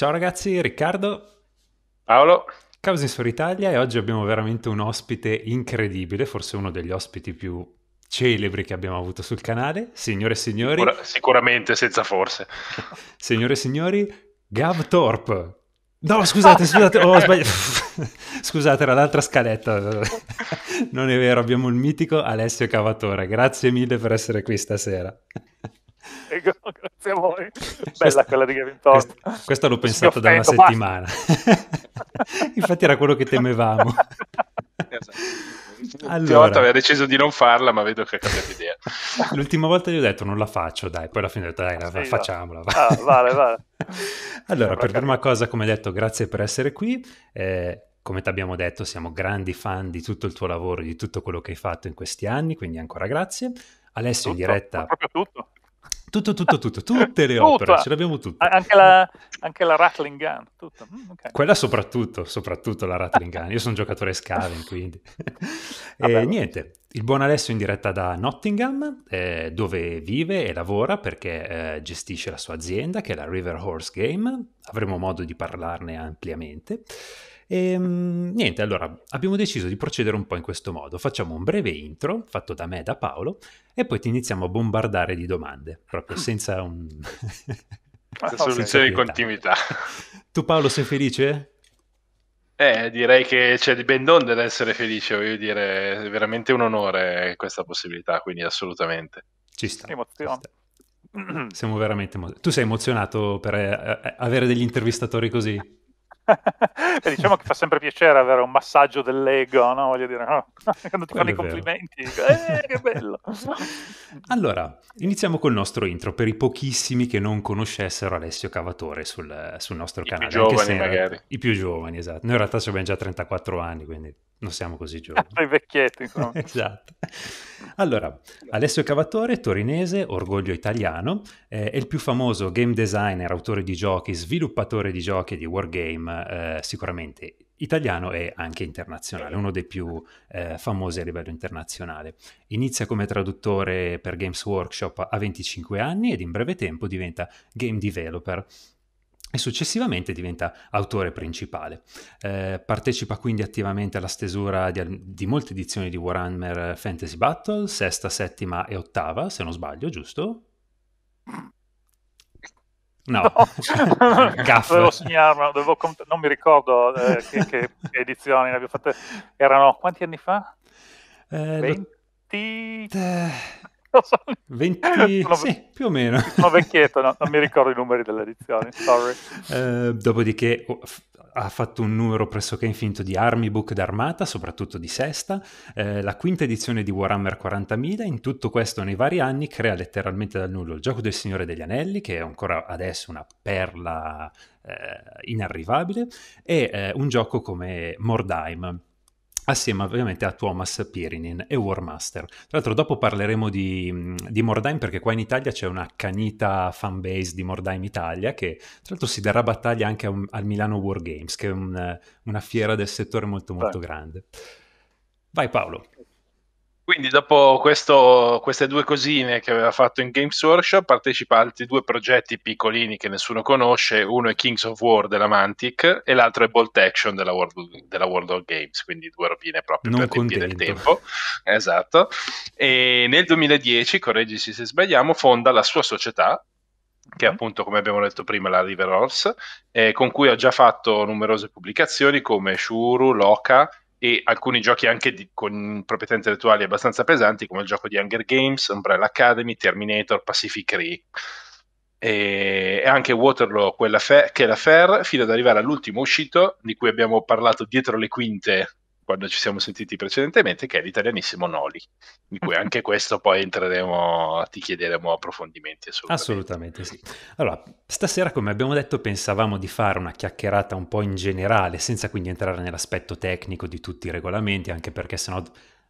Ciao ragazzi, Riccardo. Paolo. Causing for Italia e oggi abbiamo veramente un ospite incredibile, forse uno degli ospiti più celebri che abbiamo avuto sul canale. Signore e signori. Sicur- sicuramente senza forse. Signore e signori, Gav Torp. No, scusate, scusate, oh, ho sbagliato. scusate, era l'altra scaletta. non è vero, abbiamo il mitico Alessio Cavatore. Grazie mille per essere qui stasera. Prego, ecco, grazie a voi. Bella quella di Gavin Thorne. Questo, questo l'ho pensato da una settimana. Infatti era quello che temevamo. L'ultima esatto. allora, volta aveva deciso di non farla, ma vedo che ha cambiato idea. L'ultima volta gli ho detto non la faccio, dai, poi alla fine ho detto dai, sì, facciamola. Va. Ah, vale, vale. allora, per prima cosa, come detto, grazie per essere qui. Eh, come ti abbiamo detto, siamo grandi fan di tutto il tuo lavoro, di tutto quello che hai fatto in questi anni, quindi ancora grazie. Alessio tutto, in diretta. Proprio tutto. Tutto, tutto, tutto, tutte le opere, ce l'abbiamo tutte. Anche la, anche la Rattling Gun, tutto. Mm, okay. Quella soprattutto, soprattutto la Rattling Gun. Io sono giocatore Scaven, quindi. e eh, niente, il buon Alessio in diretta da Nottingham, eh, dove vive e lavora perché eh, gestisce la sua azienda, che è la River Horse Game. Avremo modo di parlarne ampiamente. E, ehm, niente, allora abbiamo deciso di procedere un po' in questo modo. Facciamo un breve intro fatto da me e da Paolo e poi ti iniziamo a bombardare di domande, proprio mm. senza un... soluzione di continuità. Tu Paolo sei felice? Eh, direi che c'è di ben donde ad essere felice, voglio dire, è veramente un onore questa possibilità, quindi assolutamente. Ci sta. Ci sta. Siamo veramente emozionati. Tu sei emozionato per eh, eh, avere degli intervistatori così? diciamo che fa sempre piacere avere un massaggio dell'ego, no? Voglio dire, no? quando ti fanno i complimenti, eh, che bello! allora, iniziamo col nostro intro, per i pochissimi che non conoscessero Alessio Cavatore sul, sul nostro I canale. I più giovani magari. I più giovani, esatto. Noi in realtà abbiamo già 34 anni, quindi non siamo così giovani. Sei vecchietto, insomma. esatto. Allora, Alessio Cavatore, torinese, orgoglio italiano, eh, è il più famoso game designer, autore di giochi, sviluppatore di giochi e di wargame, eh, sicuramente italiano e anche internazionale, uno dei più eh, famosi a livello internazionale. Inizia come traduttore per Games Workshop a 25 anni ed in breve tempo diventa game developer e successivamente diventa autore principale. Eh, partecipa quindi attivamente alla stesura di, di, molte edizioni di Warhammer Fantasy Battle, sesta, settima e ottava, se non sbaglio, giusto? No, no. dovevo segnarlo, dovevo cont- non mi ricordo eh, che, che, edizioni ne abbiamo fatte. Erano quanti anni fa? Eh, 20? so. 20... Sono... Sì, più o meno. Sono vecchietto, no? non mi ricordo i numeri delle edizioni, sorry. Eh, dopodiché oh, ha fatto un numero pressoché infinito di army book d'armata, soprattutto di sesta, eh, la quinta edizione di Warhammer 40.000, in tutto questo nei vari anni crea letteralmente dal nulla il gioco del Signore degli Anelli, che è ancora adesso una perla eh, inarrivabile, e eh, un gioco come Mordheim assieme ovviamente a Thomas Pirinin e Warmaster. Tra l'altro dopo parleremo di, di Mordheim perché qua in Italia c'è una canita fanbase di Mordheim Italia che tra l'altro si darà battaglia anche un, al Milano War Games che è un, una fiera del settore molto molto Beh. grande. Vai Paolo. Quindi dopo questo, queste due cosine che aveva fatto in Games Workshop, partecipa a altri due progetti piccolini che nessuno conosce, uno è Kings of War della Mantic e l'altro è Bolt Action della World, della World of Games, quindi due rovine proprio non per contento. il tempo. Esatto. E nel 2010, correggici se sbagliamo, fonda la sua società, che è mm-hmm. appunto come abbiamo detto prima la River Horse, eh, con cui ho già fatto numerose pubblicazioni come Shuru, Loca e alcuni giochi anche di, con proprietà intellettuali abbastanza pesanti come il gioco di Hunger Games, Umbrella Academy, Terminator, Pacific Rim e anche Waterloo, quella fe- che è la Fair, fino ad arrivare all'ultimo uscito di cui abbiamo parlato dietro le quinte quando ci siamo sentiti precedentemente, che è l'italianissimo Noli, di cui anche questo poi entreremo, ti chiederemo approfondimenti assolutamente. Assolutamente sì. Allora, stasera come abbiamo detto pensavamo di fare una chiacchierata un po' in generale, senza quindi entrare nell'aspetto tecnico di tutti i regolamenti, anche perché sennò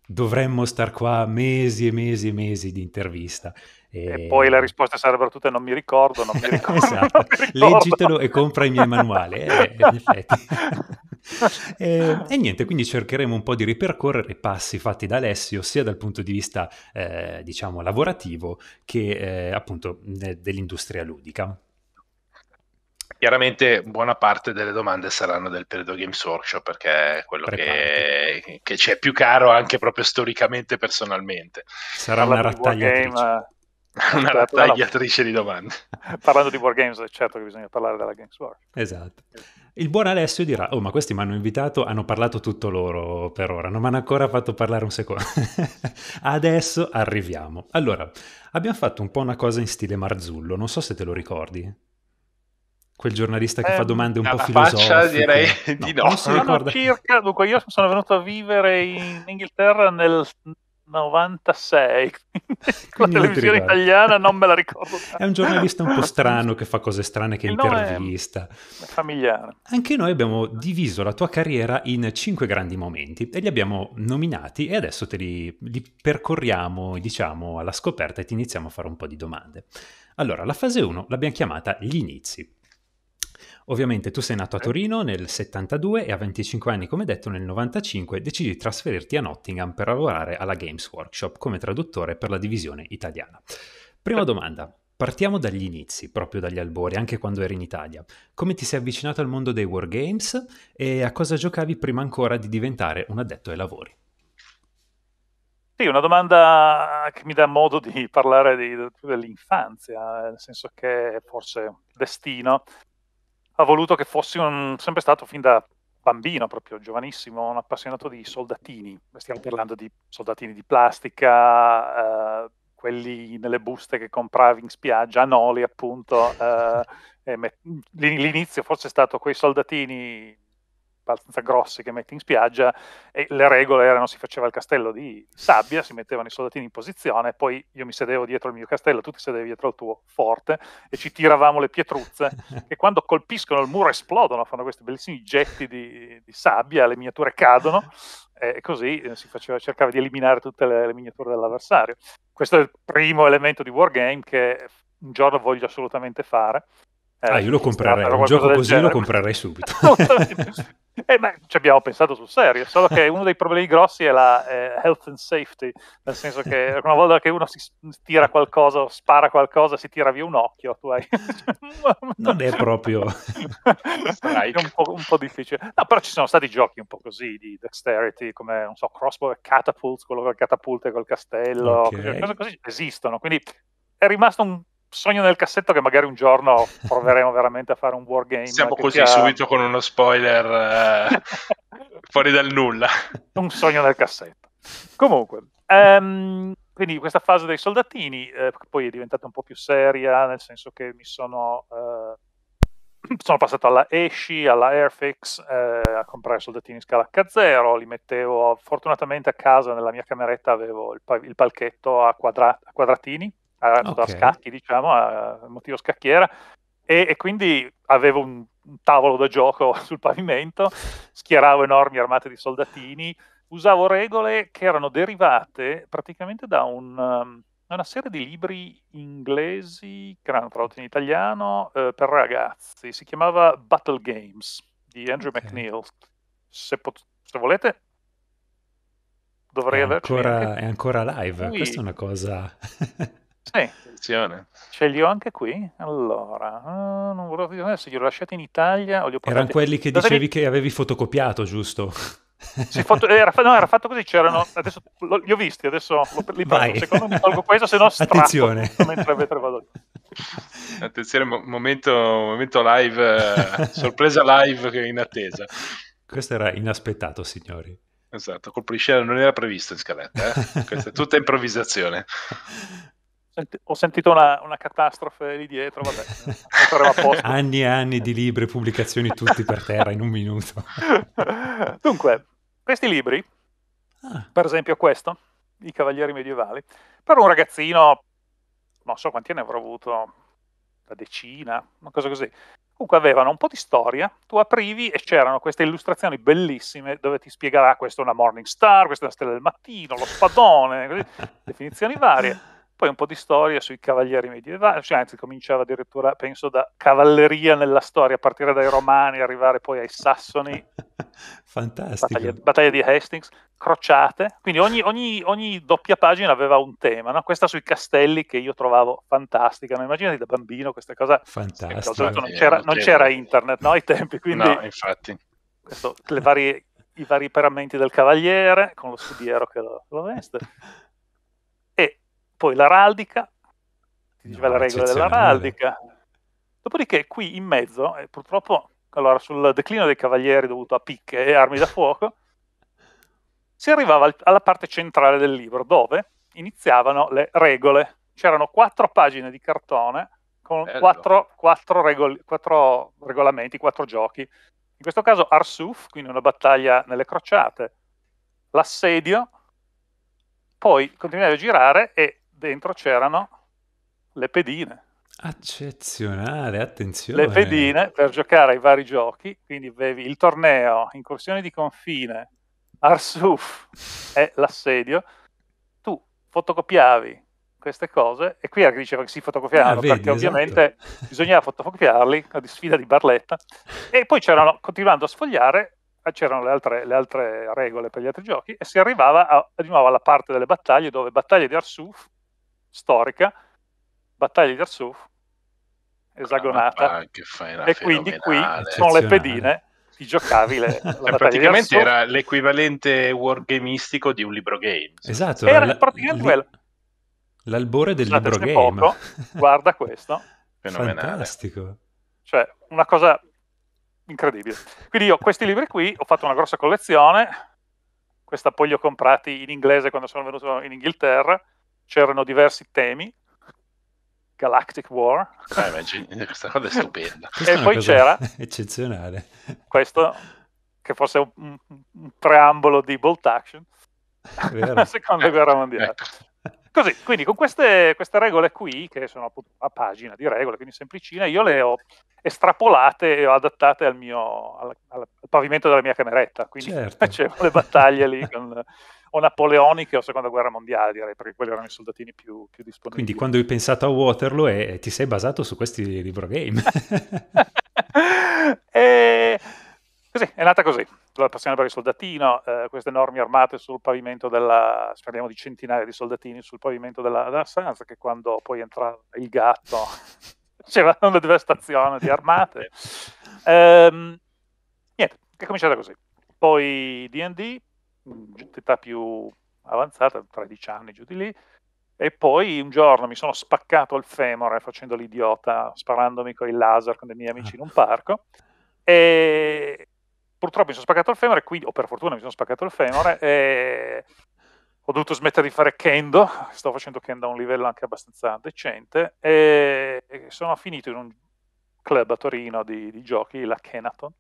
dovremmo star qua mesi e mesi e mesi di intervista e... e, poi le risposte sarebbero tutte non mi ricordo, non mi ricordo. esatto. non mi ricordo. Leggitelo e compra il mio manuale. eh, in effetti. e, e, niente, quindi cercheremo un po' di ripercorrere i passi fatti da Alessio sia dal punto di vista, eh, diciamo, lavorativo che eh, appunto de- dell'industria ludica. Chiaramente buona parte delle domande saranno del periodo Games Workshop perché è quello che, che, c'è più caro anche proprio storicamente e personalmente. Sarà Alla una rattaglia una ratagliatrice di domande. Parlando di Wargames, è certo che bisogna parlare della Games War. Esatto. Il buon Alessio dirà, oh ma questi mi hanno invitato, hanno parlato tutto loro per ora, non mi hanno ancora fatto parlare un secondo. Adesso arriviamo. Allora, abbiamo fatto un po' una cosa in stile Marzullo, non so se te lo ricordi. Quel giornalista che eh, fa ehm, domande un po' filosofiche. Faccia, direi no, di no. Non si ricorda. Circa, dunque, io sono venuto a vivere in Inghilterra nel 96 la televisione italiana non me la ricordo è un giornalista un po' strano che fa cose strane che Il intervista familiare anche noi abbiamo diviso la tua carriera in cinque grandi momenti e li abbiamo nominati e adesso te li, li percorriamo diciamo alla scoperta e ti iniziamo a fare un po' di domande allora la fase 1 l'abbiamo chiamata gli inizi Ovviamente tu sei nato a eh. Torino nel 72 e a 25 anni, come detto, nel 95 decidi di trasferirti a Nottingham per lavorare alla Games Workshop come traduttore per la divisione italiana. Prima eh. domanda, partiamo dagli inizi, proprio dagli albori, anche quando eri in Italia. Come ti sei avvicinato al mondo dei wargames e a cosa giocavi prima ancora di diventare un addetto ai lavori? Sì, una domanda che mi dà modo di parlare di, dell'infanzia, nel senso che forse destino ha voluto che fossi un, sempre stato fin da bambino, proprio giovanissimo, un appassionato di soldatini. Stiamo parlando di soldatini di plastica, eh, quelli nelle buste che compravi in spiaggia, a Noli appunto. Eh, met- l'inizio forse è stato quei soldatini abbastanza grossi che metti in spiaggia e le regole erano si faceva il castello di sabbia, si mettevano i soldatini in posizione, poi io mi sedevo dietro il mio castello, tu ti sedevi dietro il tuo forte e ci tiravamo le pietruzze che quando colpiscono il muro esplodono, fanno questi bellissimi getti di, di sabbia, le miniature cadono e così eh, si faceva, cercava di eliminare tutte le, le miniature dell'avversario. Questo è il primo elemento di wargame che un giorno voglio assolutamente fare eh, ah, io lo comprerei, un gioco così genere. lo comprerei subito. eh, ma ci abbiamo pensato sul serio, solo che uno dei problemi grossi è la eh, health and safety, nel senso che una volta che uno si tira qualcosa, spara qualcosa, si tira via un occhio, tu hai... non è proprio... è un, po', un po' difficile. No, però ci sono stati giochi un po' così di dexterity, come, non so, crossbow e catapult, quello col catapult e col castello, okay. cose così esistono, quindi è rimasto un sogno nel cassetto che magari un giorno proveremo veramente a fare un wargame. Siamo eh, così ha... subito con uno spoiler eh, fuori dal nulla. Un sogno nel cassetto. Comunque, um, quindi questa fase dei soldatini eh, poi è diventata un po' più seria, nel senso che mi sono... Eh, sono passato alla Esci, alla Airfix eh, a comprare soldatini in scala H0, li mettevo fortunatamente a casa nella mia cameretta avevo il, pa- il palchetto a, quadra- a, quadratini a, okay. a scacchi, diciamo, a motivo scacchiera, e, e quindi avevo un, un tavolo da gioco sul pavimento, schieravo enormi armate di soldatini, usavo regole che erano derivate praticamente da un, um, una serie di libri inglesi che erano tradotti in italiano eh, per ragazzi. Si chiamava Battle Games di Andrew okay. McNeil. Se, pot- se, volete, dovrei averci. È ancora live, Qui... questa è una cosa. Sì. Attenzione. Ce li ho anche qui. Allora, ah, non vorrei dire se li ho lasciati in Italia. Erano quelli che dicevi Dovevi... che avevi fotocopiato, giusto? Foto... Eh, era, no, era, fatto così, c'erano, adesso li ho visti, adesso li prendo, secondo me tolgo questo, se no strappo Attenzione. mentre, mentre vado. Attenzione, momento, momento live, eh, sorpresa live in attesa. Questo era inaspettato, signori. Esatto, colpisce non era previsto in scaletta, eh? questa è tutta improvvisazione. ho sentito una, una, catastrofe lì dietro, vabbè. anni e anni di libri, pubblicazioni tutti per terra in un minuto. Dunque, questi libri, ah. per esempio questo, I Cavalieri Medievali, per un ragazzino, non so quanti ne avrò avuto, la decina, una cosa così. Comunque avevano un po' di storia, tu aprivi e c'erano queste illustrazioni bellissime dove ti spiegava ah, questa è una morning star, questa è una stella del mattino, lo spadone, così, definizioni varie poi un po' di storia sui cavalieri medievali, cioè, anzi cominciava addirittura, penso, da cavalleria nella storia, a partire dai romani, arrivare poi ai sassoni, Fantastico. Battaglia, battaglia di Hastings, crociate, quindi ogni, ogni, ogni doppia pagina aveva un tema, no? questa sui castelli che io trovavo fantastica, no? immaginati da bambino questa cosa, Fantastica. Detto, non, non c'era internet no? ai tempi, quindi... No, infatti. Questo, le varie i vari paramenti del cavaliere con lo studiero che lo, lo veste. poi l'araldica, si diceva no, la regola dell'araldica. Dopodiché qui in mezzo, eh, purtroppo, allora sul declino dei cavalieri dovuto a picche e armi da fuoco, si arrivava al, alla parte centrale del libro dove iniziavano le regole. C'erano quattro pagine di cartone con quattro, quattro, regoli, quattro, regolamenti, quattro giochi. In questo caso Arsuf, quindi una battaglia nelle crociate, l'assedio, poi continuare a girare e dentro c'erano le pedine. Eccezionale, attenzione. Le pedine per giocare ai vari giochi, quindi avevi il torneo, incursione di confine, Arsuf e l'assedio. Tu fotocopiavi queste cose e qui che diceva che si fotocopiavano ah, vedi, perché esatto. ovviamente bisognava fotocopiarli, la sfida di Barletta. E poi c'erano, continuando a sfogliare, eh, c'erano le altre, le altre regole per gli altri giochi e si arrivava a, di nuovo alla parte delle battaglie dove battaglie di Arsuf storica, battaglia di Tartuffe, ah, esagonata, e quindi qui sono le pedine giocavi le, eh, praticamente era l'equivalente wargamistico di un libro game esatto era la, praticamente quello l'albore del libro game poco, guarda questo fenomenale fantastico cioè una cosa incredibile quindi io questi libri qui ho fatto una grossa collezione questa poi li ho comprati in inglese quando sono venuto in Inghilterra c'erano diversi temi. Galactic War. Ah, eh, immagino, questa cosa è stupenda. e poi c'era... Eccezionale. Questo, che fosse un, un preambolo di Bolt Action. La seconda guerra mondiale. Ecco. Così, quindi con queste, queste, regole qui, che sono appunto una pagina di regole, quindi semplicine, io le ho estrapolate e ho adattate al, mio, al, al pavimento della mia cameretta. Quindi certo. facevo le battaglie lì con o napoleoniche o seconda guerra mondiale, direi, perché quelli erano i soldatini più, più disponibili. Quindi quando hai pensato a Waterloo eh, ti sei basato su questi libro game. e... Così, è nata così, la passione per il soldatino, eh, queste enormi armate sul pavimento della, parliamo di centinaia di soldatini sul pavimento della, della Sansa, che quando poi entra il gatto c'era una devastazione di armate. Ehm, niente, è cominciata così. Poi D&D, Mm, età più avanzata, 13 anni giù di lì, e poi un giorno mi sono spaccato il femore facendo l'idiota, sparandomi con il laser con dei miei amici in un parco, e purtroppo mi sono spaccato il femore, quindi, o per fortuna mi sono spaccato il femore, e ho dovuto smettere di fare kendo, sto facendo kendo a un livello anche abbastanza decente, e sono finito in un club a Torino di, di giochi, la Kenaton,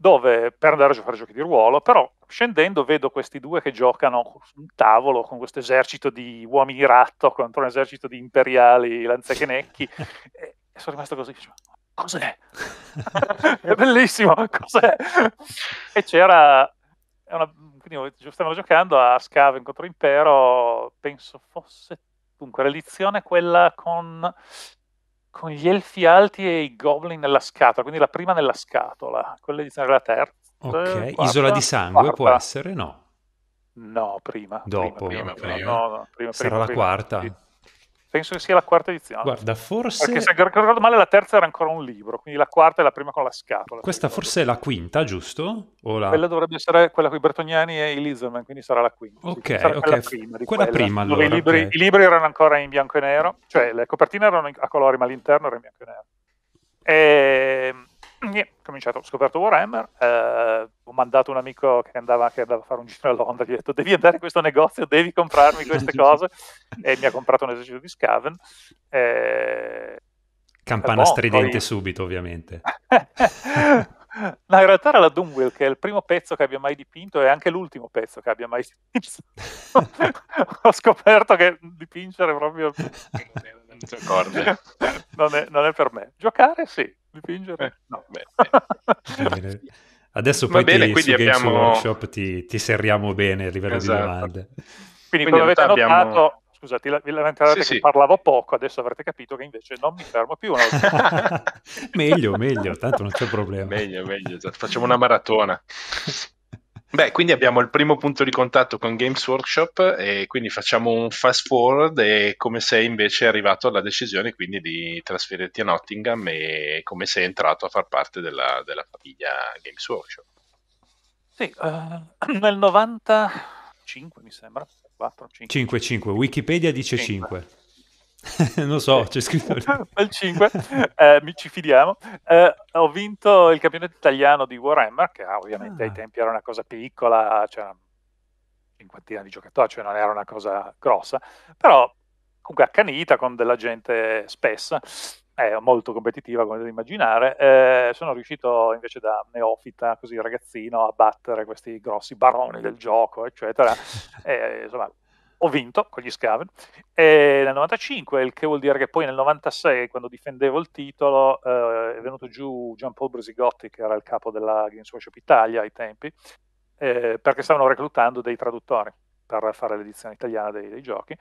dove per andare a fare giochi di ruolo, però scendendo vedo questi due che giocano su un tavolo con questo esercito di uomini ratto contro un esercito di imperiali lanzachenecchi e, sono rimasto così, cioè, cos'è? è bellissimo, cos'è? e c'era, una, quindi stavo giocando a Scaven contro Impero, penso fosse, dunque, la lezione quella con con gli elfi alti e i goblin nella scatola, quindi la prima nella scatola, quella edizione era la terza. Ok, quarta, Isola di Sangue quarta. può essere, no? No, prima. Dopo. Prima, prima, prima, no, no, Sarà la quarta. Sì. Penso che sia la quarta edizione. Guarda, forse. Perché se ricordo male, la terza era ancora un libro, quindi la quarta è la prima con la scatola. Questa forse è la quinta, giusto? La... Quella dovrebbe essere quella con i Bertoniani e i Lizerman, quindi sarà la quinta. Ok, sarà okay. quella prima. Di quella, quella prima allora. I libri, okay. I libri, erano ancora in bianco e nero, cioè le copertine erano a colori, ma l'interno era in bianco e nero. Ehm ho cominciato, ho scoperto Warhammer, eh, ho mandato un amico che andava, che a fare un giro a Londra, gli ho detto devi andare in questo negozio, devi comprarmi queste cose, e mi ha comprato un esercito di Scaven. Eh, Campana bon, stridente eh, boh, poi... subito, ovviamente. No, in realtà era la Dunwell, che è il primo pezzo che abbia mai dipinto e anche l'ultimo pezzo che abbia mai dipinto. Ho scoperto che dipingere proprio corde. non, è, non, è, per me. Giocare sì, dipingere eh, no. Beh, beh. Adesso poi bene, ti, su Games abbiamo... Workshop ti, ti, serriamo bene a livello esatto. di domande. Quindi, quindi come avete notato, abbiamo... scusate, vi lamentate sì, che sì. parlavo poco, adesso avrete capito che invece non mi fermo più. meglio, meglio, tanto non c'è problema. meglio, meglio, facciamo una maratona. Beh, quindi abbiamo il primo punto di contatto con Games Workshop e quindi facciamo un fast forward e come sei invece arrivato alla decisione quindi di trasferirti a Nottingham e come sei entrato a far parte della, della famiglia Games Workshop. Sì, uh, nel 95 mi sembra, 4, 5. 5, 5, Wikipedia dice 5. 5. non so, c'è scritto il 5, eh, ci fidiamo. Eh, ho vinto il campionato italiano di Warhammer, che ah, ovviamente ah. ai tempi era una cosa piccola, cioè una cinquantina di giocatori, cioè non era una cosa grossa, però comunque accanita con della gente spessa, eh, molto competitiva come devi immaginare. Eh, sono riuscito invece da neofita, così ragazzino, a battere questi grossi baroni del gioco, eccetera. insomma, ho vinto con gli Scaven. E eh, nel 95, il che vuol dire che poi nel 96, quando difendevo il titolo, eh, è venuto giù Giampaolo Bresigotti, che era il capo della Games Workshop Italia ai tempi, eh, perché stavano reclutando dei traduttori per fare l'edizione italiana dei, dei giochi.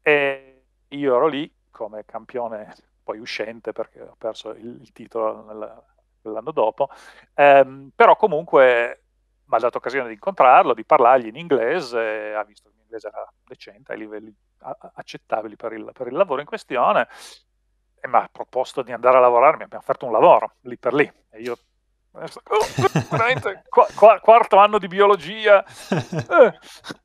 E io ero lì come campione poi uscente perché ho perso il, il titolo nel, l'anno dopo, ehm, però comunque mi ha dato occasione di incontrarlo, di parlargli in inglese, ha visto che l'inglese era decente, ai livelli accettabili per il, per il lavoro in questione, e mi ha proposto di andare a lavorare, mi ha offerto un lavoro lì per lì, e io eh, oh, veramente qu- qu- quarto anno di biologia eh,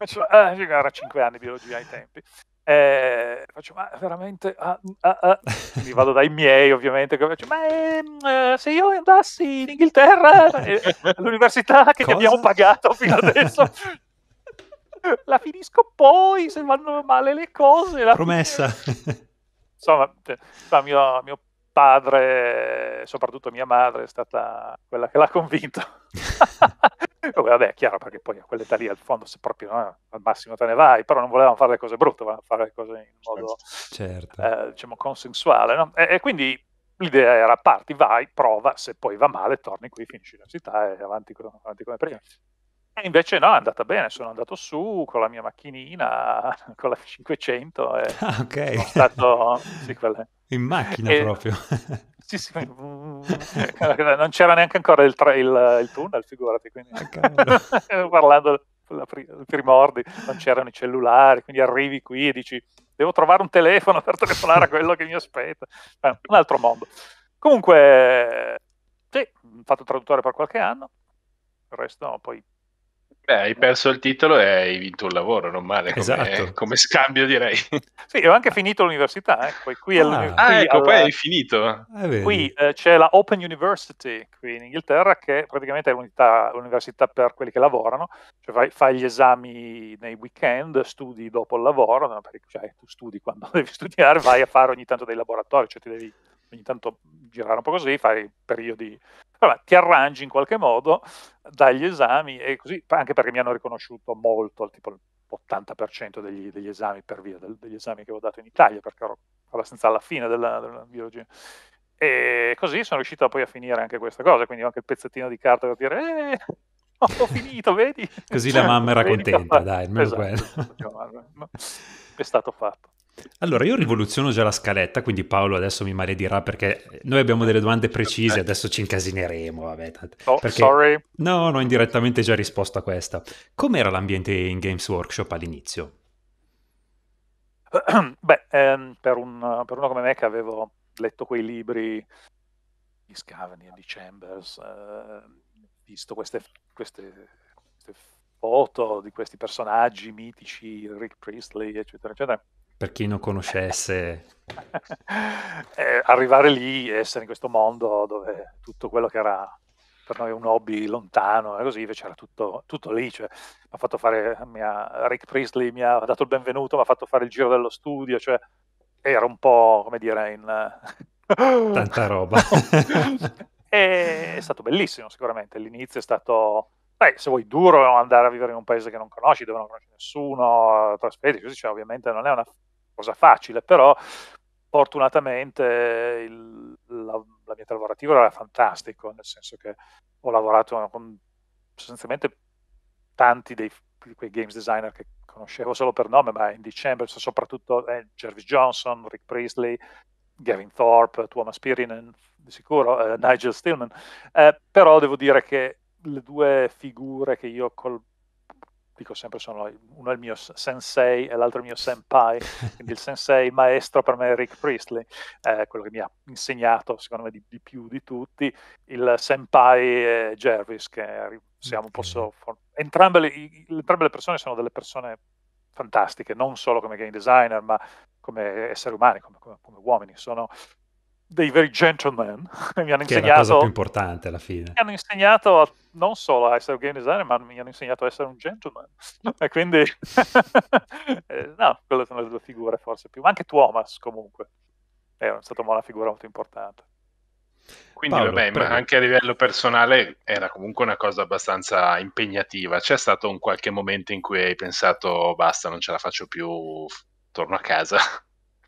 cioè, eh, era cinque anni di biologia ai tempi eh, faccio, ma veramente, ah, mm, ah, ah. mi vado dai miei ovviamente, faccio, ma ehm, eh, se io andassi in Inghilterra, eh, all'università che Cosa? ti abbiamo pagato fino adesso, la finisco poi se vanno male le cose. la Promessa. Fin- Insomma, cioè, mio, mio padre, soprattutto mia madre, è stata quella che l'ha convinto vabbè, è chiaro perché poi a quell'età lì al fondo se proprio no, eh, al massimo te ne vai, però non volevano fare le cose brutte, volevano fare le cose in certo, modo certo. eh, diciamo consensuale. No? E, e, quindi l'idea era parti, vai, prova, se poi va male torni qui, finisci l'università e avanti, avanti come prima. E invece no, è andata bene, sono andato su con la mia macchinina, con la 500 e ah, sono stato... Sì, quelle... In macchina e, proprio. velocissimi. Eh. non c'era neanche ancora il, tra- il, il tunnel, figurati. Quindi, ah, parlando dei primordi, non c'erano i cellulari, quindi arrivi qui e dici devo trovare un telefono per telefonare a quello che mi aspetta. Eh, un altro mondo. Comunque, sì, ho fatto traduttore per qualche anno, il resto poi Beh, hai perso il titolo e hai vinto un lavoro, non male come, esatto. come scambio direi. Sì, ho anche finito l'università, eh. qui, qui, ah. ah, qui ah, ecco, alla... poi hai finito. Eh, qui eh, c'è la Open University qui in Inghilterra che praticamente è l'università per quelli che lavorano, cioè fai, fai, gli esami nei weekend, studi dopo il lavoro, cioè tu studi quando devi studiare, vai a fare ogni tanto dei laboratori, cioè ti devi ogni tanto girare un po' così, fai periodi allora ti arrangi in qualche modo, dagli esami e così, anche perché mi hanno riconosciuto molto, tipo l'80% degli, degli, esami per via del, degli esami che avevo dato in Italia, perché ero abbastanza alla fine della, della biologia. E così sono riuscito poi a finire anche questa cosa, quindi ho anche il pezzettino di carta per dire, eh, ho finito, vedi? Così la mamma era contenta, dai, almeno esatto, quello. Esatto, cioè, è stato fatto. Allora, io rivoluziono già la scaletta, quindi Paolo adesso mi maledirà perché noi abbiamo delle domande precise, adesso ci incasineremo, vabbè. Oh, perché... sorry. No, no, indirettamente già risposto a questa. Com'era l'ambiente in Games Workshop all'inizio? Beh, ehm, per, un, per, uno come me che avevo letto quei libri di Scavani di Chambers, eh, visto queste, queste, queste foto di questi personaggi mitici, Rick Priestley, eccetera, eccetera, per chi non conoscesse. eh, arrivare lì, essere in questo mondo dove tutto quello che era per noi un hobby lontano e così, invece era tutto, tutto lì. Cioè, mi ha fatto fare, mia, Rick Priestley mi ha dato il benvenuto, mi ha fatto fare il giro dello studio, cioè era un po', come dire, in... Tanta roba. e, è stato bellissimo sicuramente, l'inizio è stato... Beh, se vuoi duro andare a vivere in un paese che non conosci, dove non conosci nessuno, trasferirti, cioè, ovviamente non è una cosa facile, però fortunatamente il, la, l'ambiente lavorativo era fantastico, nel senso che ho lavorato con sostanzialmente tanti dei, di quei games designer che conoscevo solo per nome, ma in dicembre soprattutto eh, Jervis Johnson, Rick Priestley, Gavin Thorpe, Thomas Pirinen, di sicuro, eh, Nigel Stillman, eh, però devo dire che le due figure che io col, dico sempre sono, uno è il mio sensei e l'altro è il mio senpai, quindi il sensei maestro per me è Rick Priestley, eh, quello che mi ha insegnato secondo me di, di più di tutti, il senpai è Jervis, che siamo un po' so, entrambe le, entrambe le persone sono delle persone fantastiche, non solo come game designer, ma come esseri umani, come, come, come uomini. Sono dei veri gentleman mi hanno insegnato... Che è la cosa più importante alla fine. Mi hanno insegnato a, non solo a essere un game designer, ma mi hanno insegnato a essere un gentleman. e quindi... Eh, no, quelle sono le due figure forse più. Ma anche Thomas comunque è stata una figura molto importante. Quindi Paolo, vabbè, prego. ma anche a livello personale era comunque una cosa abbastanza impegnativa. C'è stato un qualche momento in cui hai pensato basta, non ce la faccio più, torno a casa.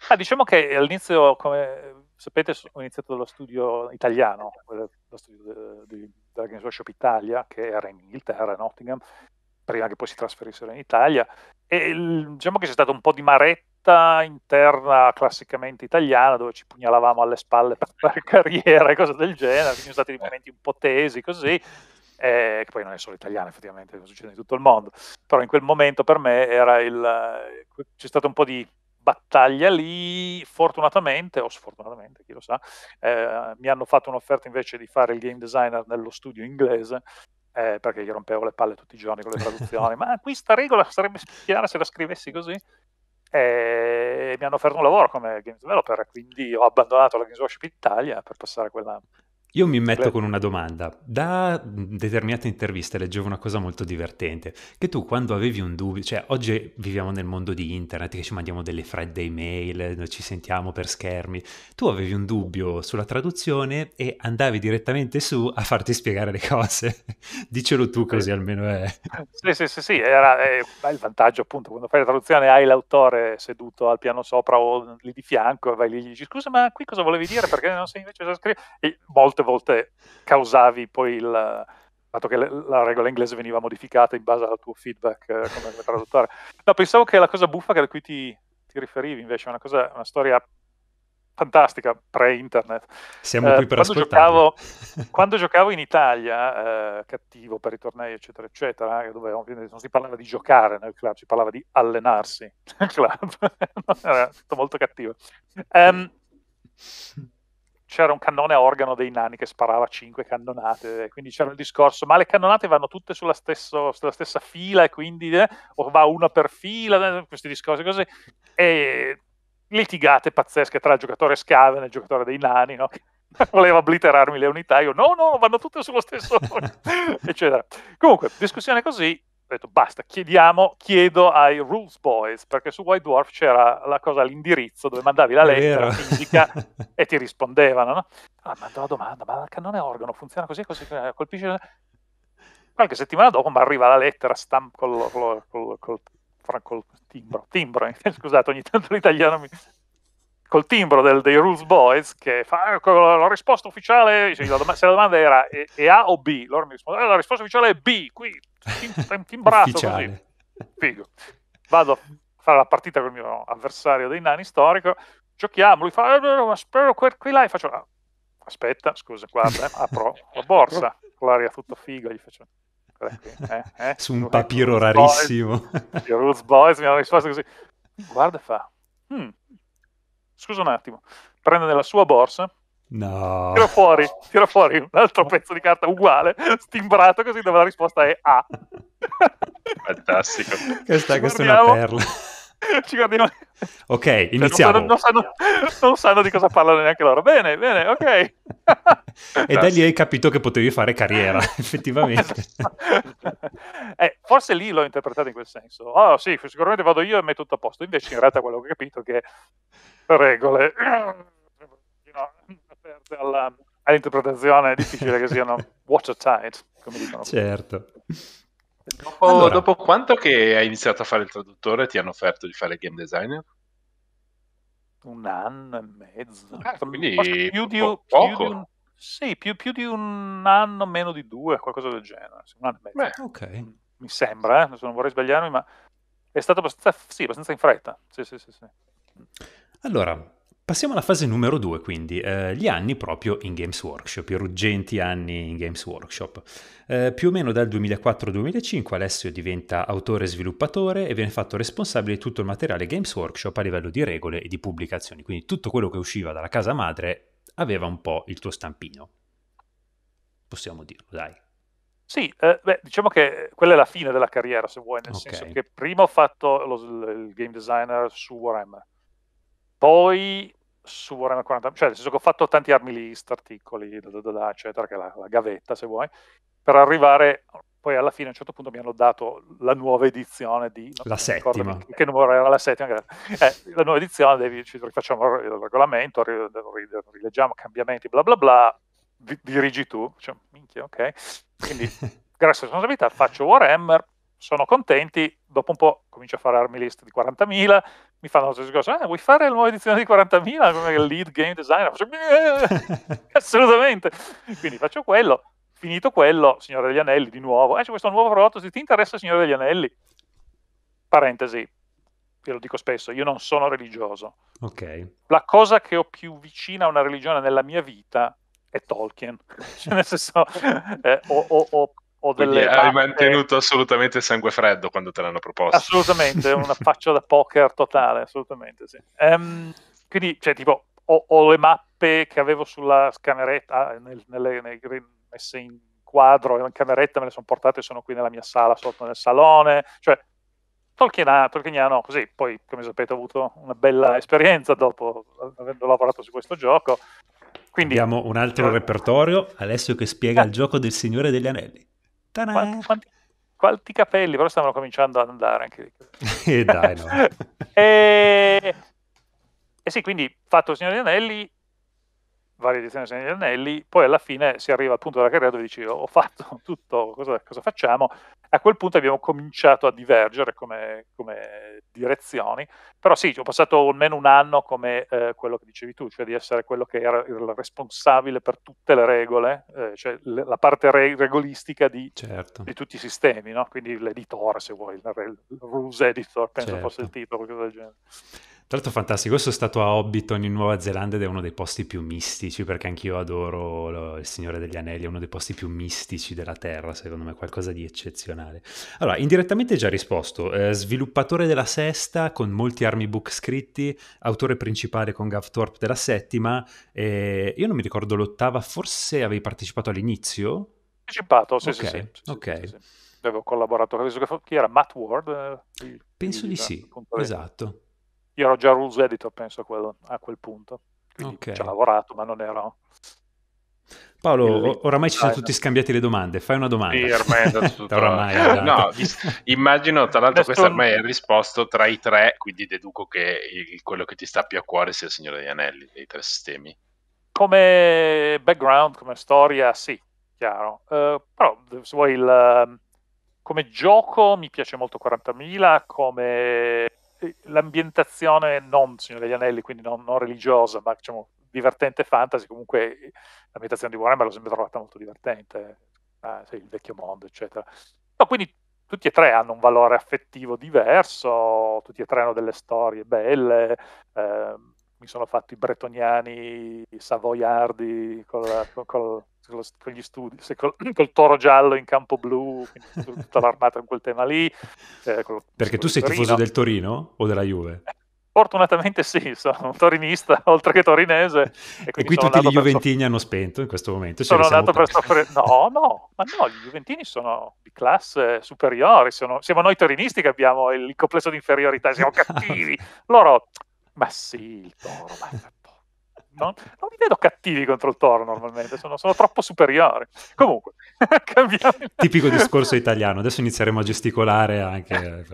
Ah, diciamo che all'inizio, come sapete, ho iniziato dallo studio italiano, eh, lo studio della Games Workshop Italia, che era in Inghilterra, in Nottingham, prima che poi si trasferissero in Italia. E diciamo che c'è stato un po' di maretta interna classicamente italiana, dove ci pugnalavamo alle spalle per fare carriera e cose del genere, ci sono stati dei eh. momenti un po' tesi, così. Eh, che poi non è solo italiana effettivamente, succede in tutto il mondo, però in quel momento per me il, eh, c'è stato un po' di battaglia lì, fortunatamente, o sfortunatamente, chi lo sa, eh, mi hanno fatto un'offerta invece di fare il game designer nello studio inglese, eh, perché gli rompevo le palle tutti i giorni con le traduzioni, ma questa regola sarebbe chiara se la scrivessi così. E mi hanno offerto un lavoro come game developer, quindi ho abbandonato la Games Workshop Italia per passare quella io mi metto con una domanda. Da determinate interviste leggevo una cosa molto divertente, che tu quando avevi un dubbio, cioè oggi viviamo nel mondo di internet, che ci mandiamo delle fredde email, noi ci sentiamo per schermi, tu avevi un dubbio sulla traduzione e andavi direttamente su a farti spiegare le cose. Dicelo tu così almeno è. Sì, sì, sì, sì, era è, il vantaggio appunto, quando fai la traduzione hai l'autore seduto al piano sopra o lì di fianco, vai lì e gli dici scusa ma qui cosa volevi dire perché non sei invece scritto? E molto certe volte causavi poi il fatto che la regola inglese veniva modificata in base al tuo feedback eh, come traduttore. No, pensavo che la cosa buffa che da cui ti, ti riferivi invece è una, cosa, una storia fantastica pre-internet. Siamo eh, qui per quando giocavo, quando giocavo in Italia, eh, cattivo per i tornei, eccetera, eccetera, eh, dove non si parlava di giocare nel club, si parlava di allenarsi nel club. Era tutto molto cattivo. Um, c'era un cannone a organo dei nani che sparava cinque cannonate, quindi c'era il discorso, ma le cannonate vanno tutte sulla, stesso, sulla stessa fila e quindi eh, o va una per fila, eh, questi discorsi così, e litigate pazzesche tra il giocatore Scaven e il giocatore dei nani, no? voleva obliterarmi le unità, io no, no, vanno tutte sullo stesso, eccetera. Comunque, discussione così, ho detto basta, chiediamo, chiedo ai Rules Boys, perché su White Dwarf c'era la cosa l'indirizzo dove mandavi la lettera fisica e ti rispondevano, no? Ah, mando la domanda, ma il cannone organo funziona così, così, eh, colpisce... Qualche settimana dopo mi arriva la lettera stamp col, col, col, col timbro, timbro, scusate, ogni tanto l'italiano mi, col timbro del, dei Rules Boys che fa ah, la risposta ufficiale cioè, se la, domanda, era è, è, A o B loro mi rispondono eh, la risposta ufficiale è B qui tim, timbrato così figo vado a fare la partita con il mio avversario dei nani storico giochiamo lui fa eh, ma spero qui là e faccio ah, aspetta scusa guarda eh, apro la borsa con l'aria tutta figa gli faccio eh, eh, su un papiro rarissimo i Rules Boys mi hanno risposto così guarda e fa hmm, scusa un attimo, prende nella sua borsa, no. tira, fuori, tira fuori un altro pezzo di carta uguale, stimbrato così dove la risposta è A. Fantastico. Questa, questa è una perla. non... Ok, iniziamo. Cioè, non, sanno, non, sanno, non, sanno, di cosa parlano neanche loro. Bene, bene, ok. e da lì hai capito che potevi fare carriera, effettivamente. Eh, forse lì l'ho interpretato in quel senso. Oh sì, sicuramente vado io e metto tutto a posto. Invece in realtà quello che ho capito è che regole... No, aperte alla, all'interpretazione è difficile che siano watertight, come dicono. Certo. Dopo, allora. dopo, quanto che hai iniziato a fare il traduttore ti hanno offerto di fare game designer? Un anno e mezzo. Ah, quindi più di, un, più di un, sì, più, più, di un anno, meno di due, qualcosa del genere. Sì, Beh, okay. Mm, mi sembra, eh? non vorrei sbagliarmi, ma è stato abbastanza, sì, abbastanza in fretta. Sì, sì, sì, sì. Allora, Passiamo alla fase numero due, quindi eh, gli anni proprio in Games Workshop, i ruggenti anni in Games Workshop. Eh, più o meno dal 2004-2005 Alessio diventa autore e sviluppatore e viene fatto responsabile di tutto il materiale Games Workshop a livello di regole e di pubblicazioni, quindi tutto quello che usciva dalla casa madre aveva un po' il tuo stampino. Possiamo dirlo, dai. Sì, eh, beh, diciamo che quella è la fine della carriera, se vuoi, nel okay. senso che prima ho fatto lo, il game designer su Warhammer, poi su Warhammer 40, cioè nel senso che ho fatto tanti army list, articoli, da, da, da, eccetera, che è la, la, gavetta se vuoi, per arrivare poi alla fine a un certo punto mi hanno dato la nuova edizione di... La settima. Che, che numero era la settima? Eh, la nuova edizione, devi, ci rifacciamo il regolamento, rileggiamo cambiamenti, bla bla bla, vi, dirigi tu, cioè, minchia, ok? Quindi grazie alla responsabilità faccio Warhammer, sono contenti, dopo un po' comincio a fare army list di 40.000, mi fanno lo stesso ah, vuoi fare la nuova edizione di 40.000 come il lead game designer? Faccio, assolutamente. Quindi faccio quello, finito quello, Signore degli Anelli di nuovo, eh, c'è questo nuovo prodotto, ti interessa Signore degli Anelli? Parentesi, ve lo dico spesso, io non sono religioso. Okay. La cosa che ho più vicina a una religione nella mia vita è Tolkien, cioè, nel senso, eh, ho, ho, ho o delle Quindi hai mantenuto assolutamente sangue freddo quando te l'hanno proposto. Assolutamente, un affaccio da poker totale, assolutamente sì. Um, quindi, cioè, tipo, ho, ho, le mappe che avevo sulla scameretta, ah, nel, nelle, nelle, messe in quadro, in cameretta me le sono portate, sono qui nella mia sala, sotto nel salone, cioè, Tolkiena, Tolkieniano così, poi come sapete ho avuto una bella esperienza dopo, avendo lavorato su questo gioco. Quindi, Abbiamo un altro eh. repertorio, Alessio che spiega il gioco del Signore degli Anelli. Quanti, quanti, quanti, capelli, però stavano cominciando ad andare anche lì. e eh, dai, no. e, e eh, eh sì, quindi fatto il Signore degli Anelli, varie edizioni del Signore degli Anelli, poi alla fine si arriva al punto della carriera dove dici ho fatto tutto, cosa, cosa facciamo? A quel punto abbiamo cominciato a divergere come, come direzioni, però sì, ho passato almeno un anno come eh, quello che dicevi tu, cioè di essere quello che era il responsabile per tutte le regole, eh, cioè le, la parte re- regolistica di, certo. di, tutti i sistemi, no? quindi l'editore se vuoi, il, il rules editor, penso certo. fosse il titolo, qualcosa del genere. Tra l'altro fantastico, io sono stato a Hobbiton in Nuova Zelanda ed è uno dei posti più mistici, perché anch'io adoro Il Signore degli Anelli, è uno dei posti più mistici della Terra, secondo me, qualcosa di eccezionale. Allora, indirettamente già risposto, eh, sviluppatore della sesta con molti army book scritti, autore principale con Gav Thorpe della settima, eh, io non mi ricordo l'ottava, forse avevi partecipato all'inizio? Partecipato, sì, okay, sì, sì, sì. Ok. Sì, avevo collaborato, chi era Matt Ward? Eh, Penso di sì, eh. esatto. Io ero già rules editor, penso, a quel, a quel punto. Quindi okay. ci ho lavorato, ma non ero... Paolo, oramai ci sono tutti scambiati le domande, fai una domanda. Sì, ormai è tutto... oramai no, immagino, tra l'altro, questa ormai è risposto tra i tre, quindi deduco che il, quello che ti sta più a cuore sia il Signore degli Anelli, dei tre sistemi. Come background, come storia, sì, chiaro. Uh, però, se vuoi, il, ehm, come gioco mi piace molto 40.000, come eh, l'ambientazione non Signore degli Anelli, quindi non, non religiosa, ma diciamo divertente fantasy, comunque eh, l'ambientazione di Warhammer l'ho sempre trovata molto divertente, eh, ah, il vecchio mondo, eccetera. No, quindi tutti e tre hanno un valore affettivo diverso, tutti e tre hanno delle storie belle, ehm, mi sono fatto i bretoniani, i savoiardi con, la, con, con, con gli studi, col, col, toro giallo in campo blu, tutta l'armata in quel tema lì. Eh, con, Perché tu sei tifoso del Torino o della Juve? Eh, fortunatamente sì, sono un torinista oltre che torinese. E, e qui tutti gli juventini soff- hanno spento in questo momento. Sono andato per soffrire. No, no, ma no, gli juventini sono di classe superiore, sono, siamo noi torinisti che abbiamo il complesso di inferiorità, siamo cattivi. Loro ma sì, il toro, ma non, non, mi vedo cattivi contro il toro normalmente, sono, sono troppo superiori. Comunque, cambiamo. Tipico discorso italiano, adesso inizieremo a gesticolare anche.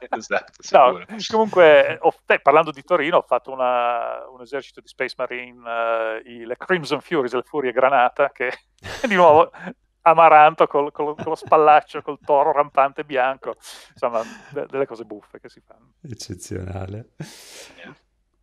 Eh, esatto, no, comunque, ho, eh, parlando di Torino, ho fatto una, un esercito di Space Marine, uh, i, le Crimson Furies, le Furie Granata, che di nuovo amaranto col, col, con lo spallaccio, col toro rampante bianco, insomma de- delle cose buffe che si fanno. Eccezionale.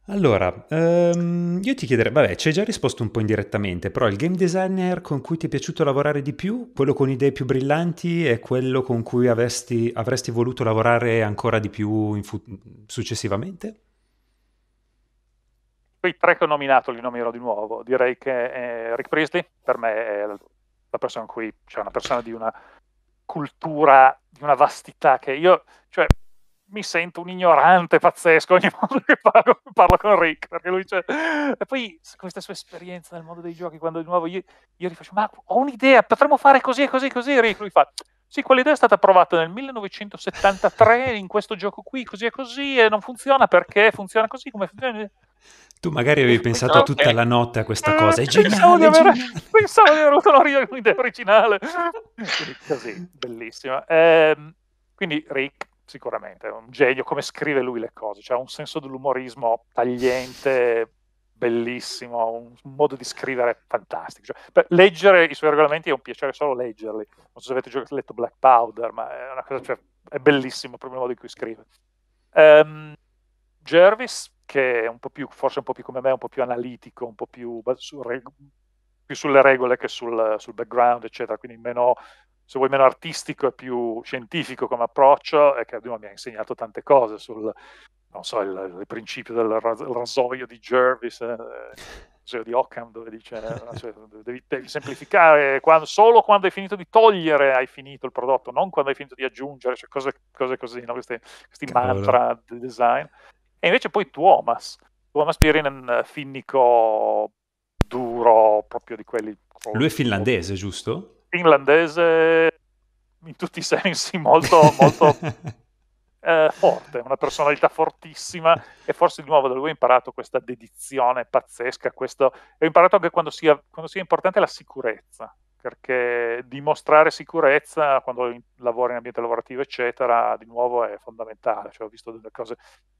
Allora, um, io ti chiederei, vabbè, ci hai già risposto un po' indirettamente, però il game designer con cui ti è piaciuto lavorare di più, quello con idee più brillanti e quello con cui avresti, avresti voluto lavorare ancora di più fu- successivamente? Quei tre che ho nominato li nominerò di nuovo, direi che eh, Rick Priestley per me è la persona qui, cui, cioè una persona di una cultura, di una vastità che io, cioè, mi sento un ignorante pazzesco ogni volta che parlo, parlo con Rick, perché lui dice... E eh, poi questa sua esperienza nel mondo dei giochi, quando di nuovo io, io faccio, ma ho un'idea, potremmo fare così e così e così, Rick, lui fa... Sì, quell'idea è stata provata nel 1973 in questo gioco qui, così e così, e non funziona perché funziona così, come funziona... Tu magari avevi pensato pensavo, tutta la notte a questa eh, cosa. È geniale, pensavo, di aver, pensavo di aver avuto l'idea originale. così, bellissima. Ehm, quindi Rick, sicuramente, è un genio, come scrive lui le cose. Cioè, ha un senso dell'umorismo tagliente, bellissimo, un modo di scrivere fantastico. Cioè, leggere i suoi regolamenti è un piacere solo leggerli. Non so se avete giocato, letto Black Powder, ma è una cosa, cioè, è bellissimo proprio il modo in cui scrive. Um, Jervis, che è un po' più, forse un po' più come me, un po' più analitico, un po' più, su, più sulle regole che sul, sul, background, eccetera, quindi meno, se vuoi meno artistico e più scientifico come approccio, e che Cardino mi ha insegnato tante cose sul, non so, il, il principio del rasoio di Jervis, eh, museo di Occam, dove dice cioè, devi, devi, semplificare, quando, solo quando hai finito di togliere hai finito il prodotto, non quando hai finito di aggiungere, cioè cose, cose così, no? questi, questi mantra di design. E invece poi Tuomas, Tuomas Pirinen, eh, finnico duro, proprio di quelli... Lui è finlandese, giusto? Finlandese, in tutti i sensi, molto, molto eh, forte, una personalità fortissima e forse di nuovo da lui ho imparato questa dedizione pazzesca, questo... ho imparato anche quando sia, quando sia importante la sicurezza, perché dimostrare sicurezza quando lavori in ambiente lavorativo, eccetera, di nuovo è fondamentale. Cioè, ho visto delle cose,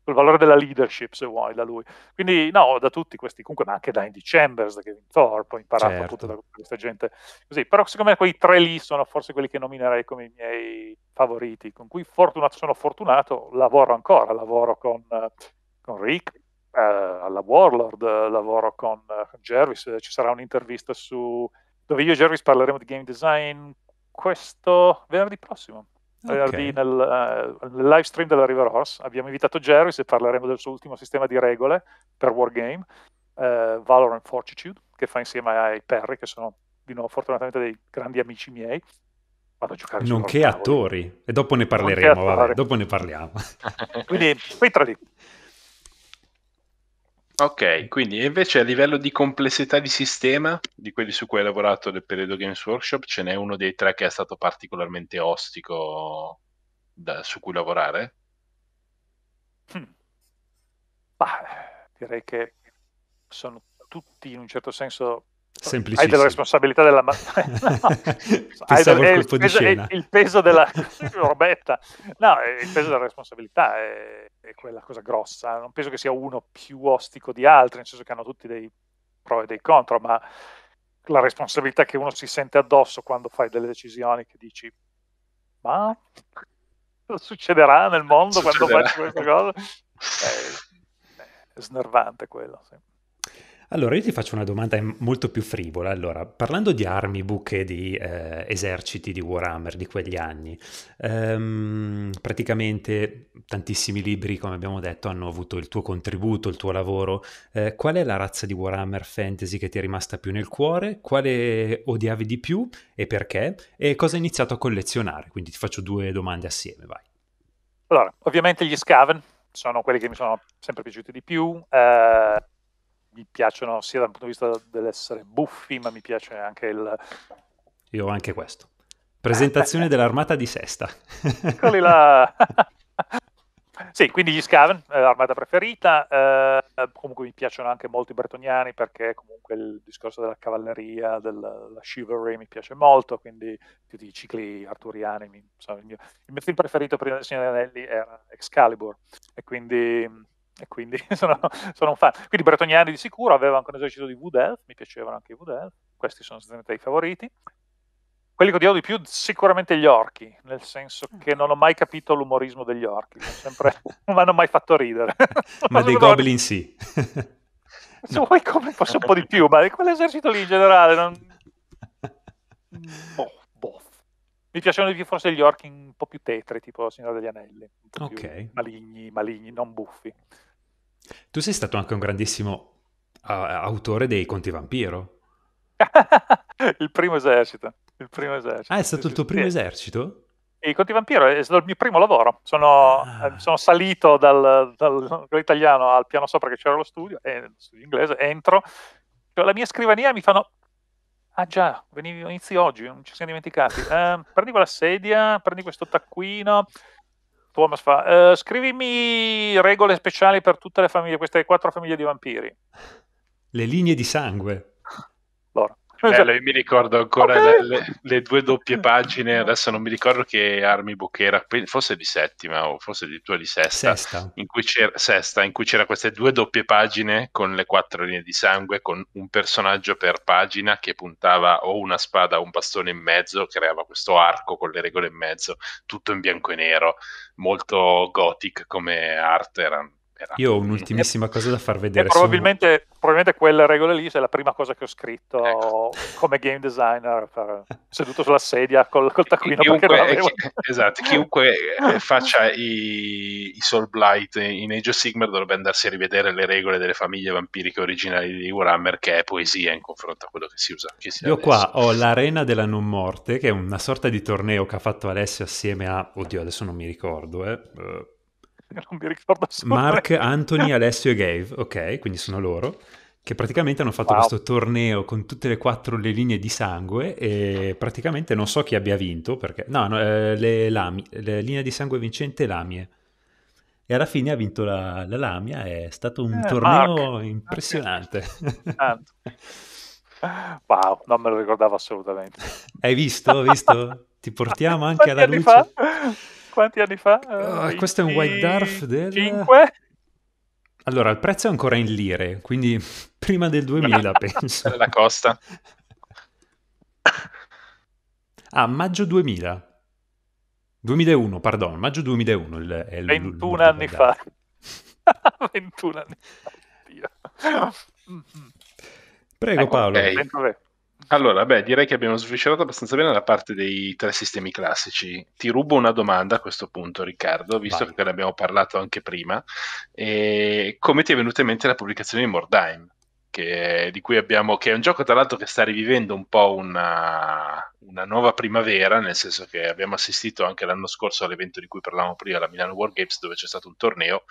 il valore della leadership, se vuoi, da lui. Quindi, no, da tutti questi, comunque, ma anche da Andy Chambers, da Kevin Thorpe, ho imparato certo. appunto da questa gente così. Però, secondo me, quei tre lì sono forse quelli che nominerei come i miei favoriti, con cui fortunato, sono fortunato, lavoro ancora, lavoro con, con Rick, eh, alla Warlord, lavoro con, eh, con Jervis, ci sarà un'intervista su dove io e Jervis parleremo di game design questo venerdì prossimo. Okay. Venerdì nel, uh, nel, live stream della River Horse abbiamo invitato Jervis e parleremo del suo ultimo sistema di regole per Wargame, uh, eh, Valorant Fortitude, che fa insieme ai Perry, che sono di nuovo fortunatamente dei grandi amici miei. Vado a giocare Nonché attori, e dopo ne parleremo. Vabbè, dopo ne parliamo. Quindi, qui tra lì. Ok, quindi invece a livello di complessità di sistema, di quelli su cui hai lavorato nel periodo Games Workshop, ce n'è uno dei tre che è stato particolarmente ostico da, su cui lavorare? Hmm. Bah, direi che sono tutti in un certo senso hai della responsabilità della... hai del... il, il, peso, è, il peso della... Robetta. No, il peso della responsabilità è, è, quella cosa grossa. Non penso che sia uno più ostico di altri, nel senso che hanno tutti dei pro e dei contro, ma la responsabilità che uno si sente addosso quando fai delle decisioni che dici ma succederà nel mondo succederà. quando faccio questa cosa? È, è snervante quello, sì. Allora, io ti faccio una domanda molto più frivola. Allora, parlando di armi, buche, di eh, eserciti di Warhammer di quegli anni, ehm, praticamente tantissimi libri, come abbiamo detto, hanno avuto il tuo contributo, il tuo lavoro. Eh, qual è la razza di Warhammer Fantasy che ti è rimasta più nel cuore? Quale odiavi di più e perché? E cosa hai iniziato a collezionare? Quindi ti faccio due domande assieme, vai. Allora, ovviamente gli Scaven sono quelli che mi sono sempre piaciuti di più. Eh mi piacciono sia dal punto di vista dell'essere buffi, ma mi piace anche il... Io anche questo. Presentazione dell'armata di Sesta. Eccoli là! sì, quindi gli Scaven, eh, l'armata preferita, eh, comunque mi piacciono anche molto i bretoniani perché comunque il discorso della cavalleria, della chivalry mi piace molto, quindi tutti i cicli arturiani, insomma, il, mio, il, mio, film preferito prima del Signore Anelli era Excalibur e quindi mm, e quindi sono, sono, un fan. Quindi Bretoniani di sicuro, aveva anche un esercito di Wood Elf, mi piacevano anche i Wood Elf, questi sono stati i favoriti. Quelli che odiavo di più sicuramente gli orchi, nel senso mm. che non ho mai capito l'umorismo degli orchi, sempre, non mi hanno mai fatto ridere. Ma dei goblin sì. Se vuoi forse un po' di più, ma quell'esercito lì in generale non... Boh mi piacciono di più forse gli orchi un po' più tetri, tipo Signore degli Anelli, un po' okay. maligni, maligni, non buffi. Tu sei stato anche un grandissimo uh, autore dei Conti Vampiro. il primo esercito. Il primo esercito. Ah, è stato il tuo primo esercito? I Conti Vampiro è stato il mio primo lavoro. Sono, ah. eh, sono salito dal, dal, dall'italiano al piano sopra che c'era lo studio, e, studio inglese, entro. Cioè, la mia scrivania mi fanno Ah già, venivi, inizi oggi, non ci siamo dimenticati. Eh, prendi quella sedia, prendi questo taccuino. Thomas fa, eh, scrivimi regole speciali per tutte le famiglie, queste quattro famiglie di vampiri. Le linee di sangue. Loro. Bello, io mi ricordo ancora okay. le, le, due doppie pagine, adesso non mi ricordo che armi era, forse di settima o forse addirittura di sesta, sesta. In sesta, in cui c'era queste due doppie pagine con le quattro linee di sangue, con un personaggio per pagina che puntava o una spada o un bastone in mezzo, creava questo arco con le regole in mezzo, tutto in bianco e nero, molto gothic come arte, erano era. Io ho un'ultimissima cosa da far vedere. Probabilmente, sono... probabilmente, quella regola lì è la prima cosa che ho scritto ecco. come game designer, per, seduto sulla sedia col, col taccuino. Chiunque, chi, esatto, chiunque eh, faccia i, i, Soul Blight in Age of Sigmar dovrebbe andarsi a rivedere le regole delle famiglie vampiriche originali di Warhammer, che è poesia in confronto a quello che si usa. Che si Io adesso. qua ho l'Arena della Non Morte, che è una sorta di torneo che ha fatto Alessio assieme a... Oddio, adesso non mi ricordo, eh, eh non mi ricordo Mark, Anthony, Alessio e Gave, ok, quindi sono loro, che praticamente hanno fatto wow. questo torneo con tutte e quattro le linee di sangue e praticamente non so chi abbia vinto, perché... No, no eh, le, lami, le linee di sangue vincente Lamie. E alla fine ha vinto la, la Lamia, è stato un eh, torneo Mark. impressionante. wow, non me lo ricordavo assolutamente. Hai visto? Hai visto? Ti portiamo anche alla luce. Fa? quanti anni fa? Uh, questo è un White Dwarf del... 5? Allora, il prezzo è ancora in lire, quindi prima del 2000, penso. La costa. Ah, maggio 2000. 2001, pardon, maggio 2001. È il, 21 anni fa. 21 anni fa. Prego ecco, Paolo. Okay. Allora, beh, direi che abbiamo sviscerato abbastanza bene la parte dei tre sistemi classici. Ti rubo una domanda a questo punto, Riccardo, visto Vai. che ne abbiamo parlato anche prima. E come ti è venuta in mente la pubblicazione di Mordheim? Che, di cui abbiamo, che è un gioco tra l'altro che sta rivivendo un po' una, una nuova primavera, nel senso che abbiamo assistito anche l'anno scorso all'evento di cui parlavamo prima, la Milano War Games, dove c'è stato un torneo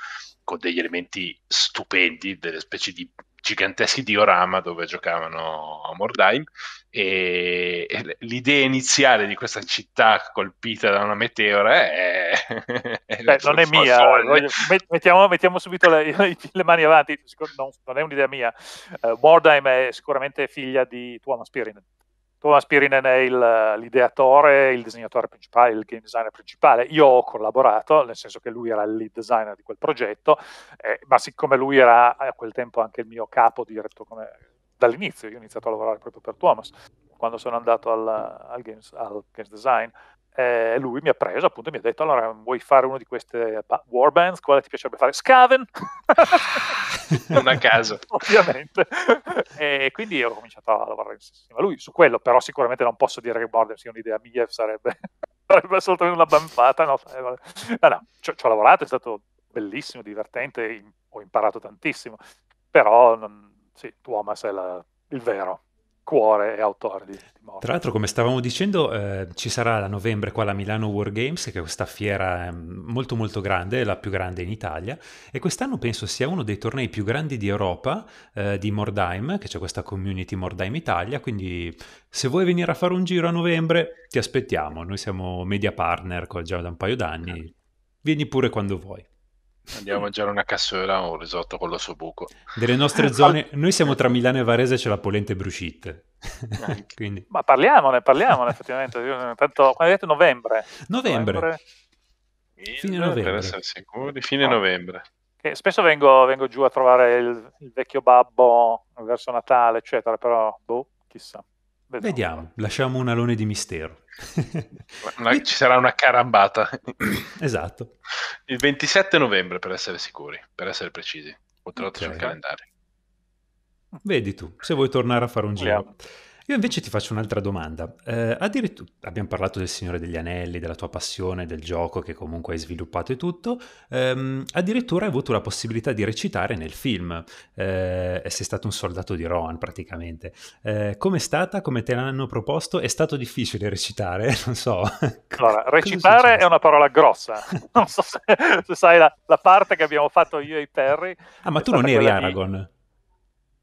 con degli elementi stupendi, delle specie di giganteschi diorama dove giocavano a Mordheim e, l'idea iniziale di questa città colpita da una meteora è, Beh, non è mia mettiamo, mettiamo, subito le, le, mani avanti non, non è un'idea mia uh, Mordheim è sicuramente figlia di Tuomo Spirin Thomas Pirinen è il, eh, l'ideatore, il disegnatore principale, il game designer principale. Io ho collaborato, nel senso che lui era il lead designer di quel progetto, eh, ma siccome lui era a quel tempo anche il mio capo diretto come, dall'inizio, io ho iniziato a lavorare proprio per Thomas quando sono andato al, al, games, al games design eh, lui mi ha preso appunto e mi ha detto allora vuoi fare uno di queste warbands quale ti piacerebbe fare? Scaven! non a caso ovviamente e quindi ho cominciato a lavorare insieme a lui su quello però sicuramente non posso dire che Borden sia un'idea mia sarebbe, sarebbe assolutamente una banfata no, eh, no, no. ci ho lavorato è stato bellissimo divertente in, ho imparato tantissimo però non, sì, Tuomas è la, il vero cuore e autore di, di Morgan. Tra l'altro, come stavamo dicendo, eh, ci sarà a novembre qua la Milano War Games, che è questa fiera ehm, molto molto grande, la più grande in Italia, e quest'anno penso sia uno dei tornei più grandi di Europa eh, di Mordheim, che c'è questa community Mordheim Italia, quindi se vuoi venire a fare un giro a novembre ti aspettiamo, noi siamo media partner già da un paio d'anni, certo. vieni pure quando vuoi. Andiamo a mangiare una cassola o un risotto con l'ossobuco. Delle nostre zone, noi siamo tra Milano e Varese, c'è la polente bruschette. Quindi... Ma parliamone, parliamone effettivamente. Tanto, quando avete novembre? Novembre. novembre. Fine, novembre. Per essere sicuri, fine ah. novembre. Che spesso vengo, vengo, giù a trovare il, il, vecchio babbo verso Natale, eccetera, però boh, chissà. Vediamo, Vediamo. lasciamo un alone di mistero. una, e... Ci sarà una carambata. esatto. Il 27 novembre, per essere sicuri, per essere precisi. Ho trovato okay. sul calendario. Vedi tu, se vuoi tornare a fare un giro. Io invece ti faccio un'altra domanda. Eh, addirittura abbiamo parlato del Signore degli Anelli, della tua passione, del gioco che comunque hai sviluppato e tutto. Ehm, addirittura hai avuto la possibilità di recitare nel film. Eh, e sei stato un soldato di Rohan praticamente. Eh, è stata? Come te l'hanno proposto? È stato difficile recitare? Non so. Allora, recitare è una parola grossa. Non so se, se sai la, la, parte che abbiamo fatto io e i Perry. Ah, ma tu non eri Aragon. Di...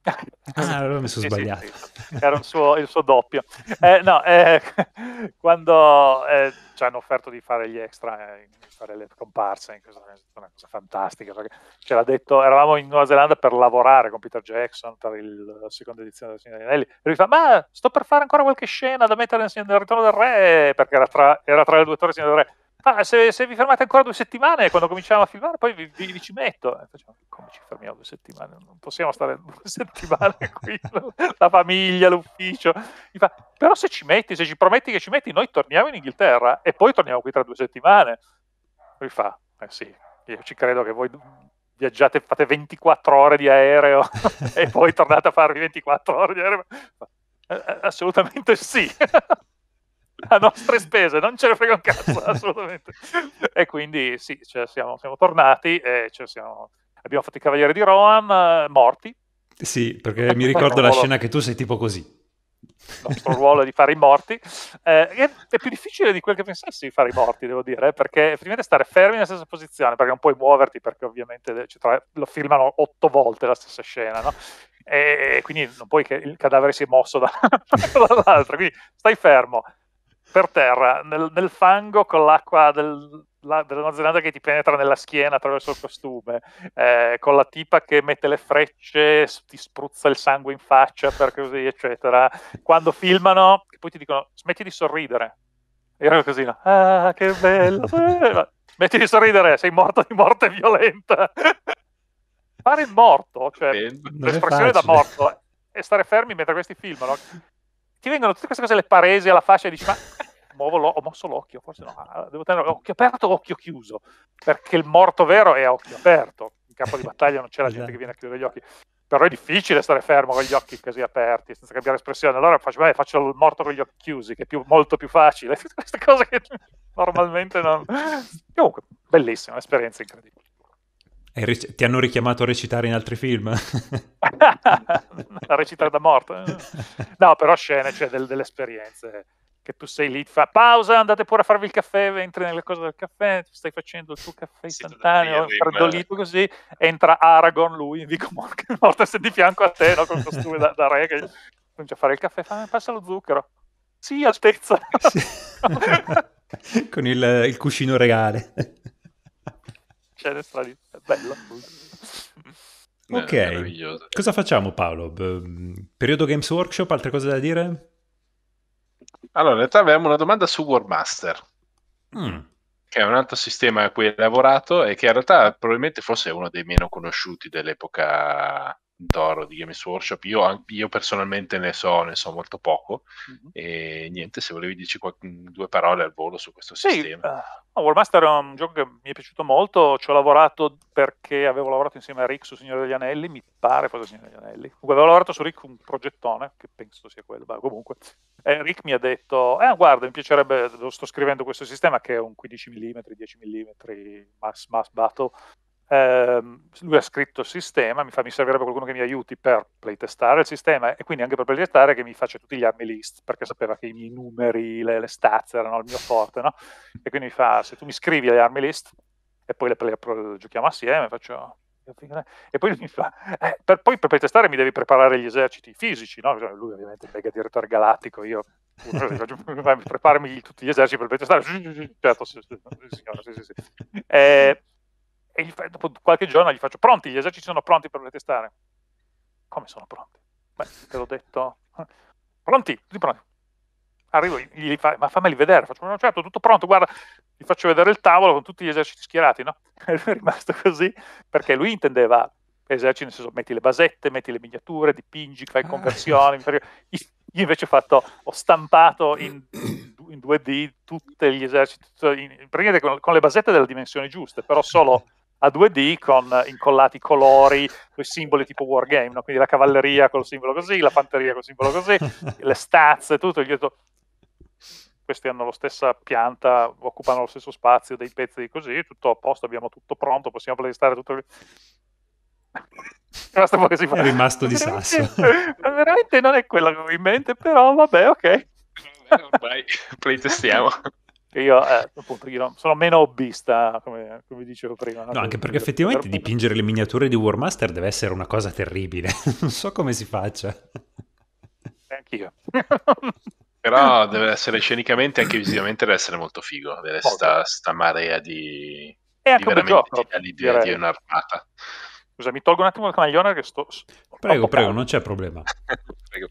Ah, allora mi sono sì, sbagliato. Sì, era il suo, il suo doppio. Eh, no, eh, quando eh, ci hanno offerto di fare gli extra, eh, di fare le comparse, è stata una cosa fantastica. Perché ce l'ha detto, eravamo in Nuova Zelanda per lavorare con Peter Jackson per il, la seconda edizione del Signore degli Anelli. E lui fa, ma sto per fare ancora qualche scena da mettere nel, nel Ritorno del Re, perché era tra, era tra le due torri del Signore del Re Ah, se, se, vi fermate ancora due settimane quando cominciamo a filmare, poi vi, vi, vi ci metto. Eh, facciamo, come ci fermiamo due settimane? Non possiamo stare due settimane qui, la famiglia, l'ufficio. Fa, però se ci metti, se ci prometti che ci metti, noi torniamo in Inghilterra e poi torniamo qui tra due settimane. Lui fa, eh sì, io ci credo che voi viaggiate, fate 24 ore di aereo e poi tornate a farvi 24 ore di aereo. Eh, assolutamente sì a nostre spese, non ce ne frega un cazzo, assolutamente. e quindi sì, cioè, siamo, siamo, tornati e cioè, siamo, abbiamo fatto i Cavalieri di Rohan, eh, morti. Sì, perché mi ricordo la ruolo... scena che tu sei tipo così. Il nostro ruolo è di fare i morti. Eh, è, è, più difficile di quel che pensassi di fare i morti, devo dire, eh, perché effettivamente stare fermi nella stessa posizione, perché non puoi muoverti, perché ovviamente cioè, lo filmano otto volte la stessa scena, no? E, e quindi non puoi che il cadavere si è mosso da, dall'altro, quindi stai fermo per terra, nel, nel fango con l'acqua del, la, della Nuova Zelanda che ti penetra nella schiena attraverso il costume, eh, con la tipa che mette le frecce, ti spruzza il sangue in faccia, per così, eccetera. Quando filmano, poi ti dicono smetti di sorridere. E io ero così, no? ah, che bello, smetti di sorridere, sei morto di morte violenta. Fare il morto, cioè l'espressione da morto, e stare fermi mentre questi filmano. Ti vengono tutte queste cose le paresi alla fascia e dici, ma lo, ho mosso l'occhio, forse no, devo tenere occhio aperto o occhio chiuso, perché il morto vero è occhio aperto, in campo di battaglia non c'è la gente esatto. che viene a chiudere gli occhi, però è difficile stare fermo con gli occhi così aperti, senza cambiare espressione, allora faccio, beh, faccio il morto con gli occhi chiusi, che è più, molto più facile, queste cose che normalmente non... Comunque, bellissima, un'esperienza incredibile. Ric- ti hanno richiamato a recitare in altri film? a recitare da morto? Eh. No, però scene, cioè del, delle esperienze che tu sei lì, fa pausa, andate pure a farvi il caffè, entri nelle cose del caffè, stai facendo il tuo caffè istantaneo, freddolito così, entra Aragorn lui, dico morta se di fianco a te, no, con il costume da, da, re, che comincia a fare il caffè, fa, passa lo zucchero. Sì, altezza. Sì. con il, il, cuscino regale. Scene cioè, strane, bello. Eh, ok, cosa facciamo Paolo? Mm, periodo Games Workshop, altre cose da dire? Allora, in realtà avevamo una domanda su Warmaster. Mm. Che è un altro sistema a cui hai lavorato e che in realtà probabilmente forse è uno dei meno conosciuti dell'epoca d'oro di Games Workshop. Io, io, personalmente ne so, ne so molto poco. Mm-hmm. E niente, se volevi dirci qual- due parole al volo su questo sì, sistema. Uh, no, Warmaster è un gioco che mi è piaciuto molto. Ci ho lavorato perché avevo lavorato insieme a Rick su Signore degli Anelli. Mi pare fosse Signore degli Anelli. Comunque, avevo lavorato su Rick un progettone, che penso sia quello, ma comunque. E Rick mi ha detto: eh, Guarda, mi piacerebbe, sto scrivendo questo sistema che è un 15 mm, 10 mm mass, mass battle Ehm, lui ha scritto il sistema, mi, fa, mi servirebbe qualcuno che mi aiuti per playtestare il sistema e quindi anche per playtestare che mi faccia tutti gli army list, perché sapeva che i miei numeri, le, le stats erano il mio forte, no? E quindi mi fa, se tu mi scrivi le army list e poi le, play, le giochiamo assieme, faccio... Eh, e poi mi fa, eh, per, poi per playtestare mi devi preparare gli eserciti fisici, no? Cioè, lui ovviamente è il mega direttore galattico, io preparami tutti gli eserciti per playtestare. Certo, sì, sì, sì, signora, sì, sì, sì. Eh, e gli, dopo qualche giorno gli faccio pronti, gli eserciti sono pronti per testare. Come sono pronti? Beh, te l'ho detto. Eh, pronti, tutti pronti. Arrivo, gli fa, ma fammeli vedere, faccio, no, certo, tutto pronto, guarda, gli faccio vedere il tavolo con tutti gli eserciti schierati, no? E lui è rimasto così, perché lui intendeva eserciti, nel senso, metti le basette, metti le miniature, dipingi, fai ah. conversioni, ah. io invece ho fatto, ho stampato in, in 2D tutti gli eserciti, in, praticamente con, con le basette delle dimensioni giuste, però solo a 2D con incollati colori, con i simboli tipo wargame, no? quindi la cavalleria col simbolo così, la fanteria col simbolo così, le stazze, tutto. Gli ho detto, questi hanno la stessa pianta, occupano lo stesso spazio, dei pezzi così, tutto a posto, abbiamo tutto pronto, possiamo playstare tutto... È rimasto di sasso. Veramente non è quello che ho in mente, però vabbè, ok. Eh, ormai playtestiamo. Io, eh, appunto, io sono meno hobbista, come, come dicevo prima. No, anche perché effettivamente per... dipingere le miniature di War Master deve essere una cosa terribile. non so come si faccia. Anch'io. Però deve essere scenicamente, anche visivamente, deve essere molto figo. Deve essere sta, sta, marea di... E anche di gioco, l'idea di un'armata. Scusa, mi tolgo un attimo la camiglione che sto... Prego, prego, non c'è problema. prego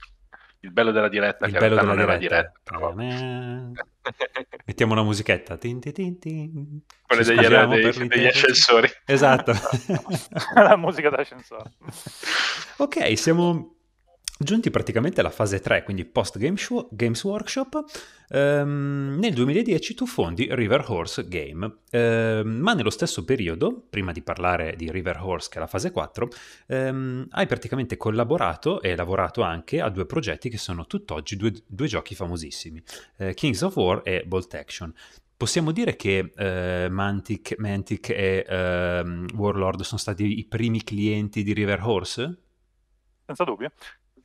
il bello della diretta. Il bello della diretta. diretta però. Mettiamo una musichetta. Tin, tin, tin, Quelle degli, dei, degli ascensori. Esatto. la musica d'ascensore. ok, siamo giunti praticamente alla fase 3, quindi post show, Games Workshop, ehm, nel 2010 tu fondi River Horse Game, ehm, ma nello stesso periodo, prima di parlare di River Horse che è la fase 4, ehm, hai praticamente collaborato e lavorato anche a due progetti che sono tutt'oggi due, due giochi famosissimi, eh, Kings of War e Bolt Action. Possiamo dire che eh, Mantic, Mantic e eh, Warlord sono stati i primi clienti di River Horse? Senza dubbio.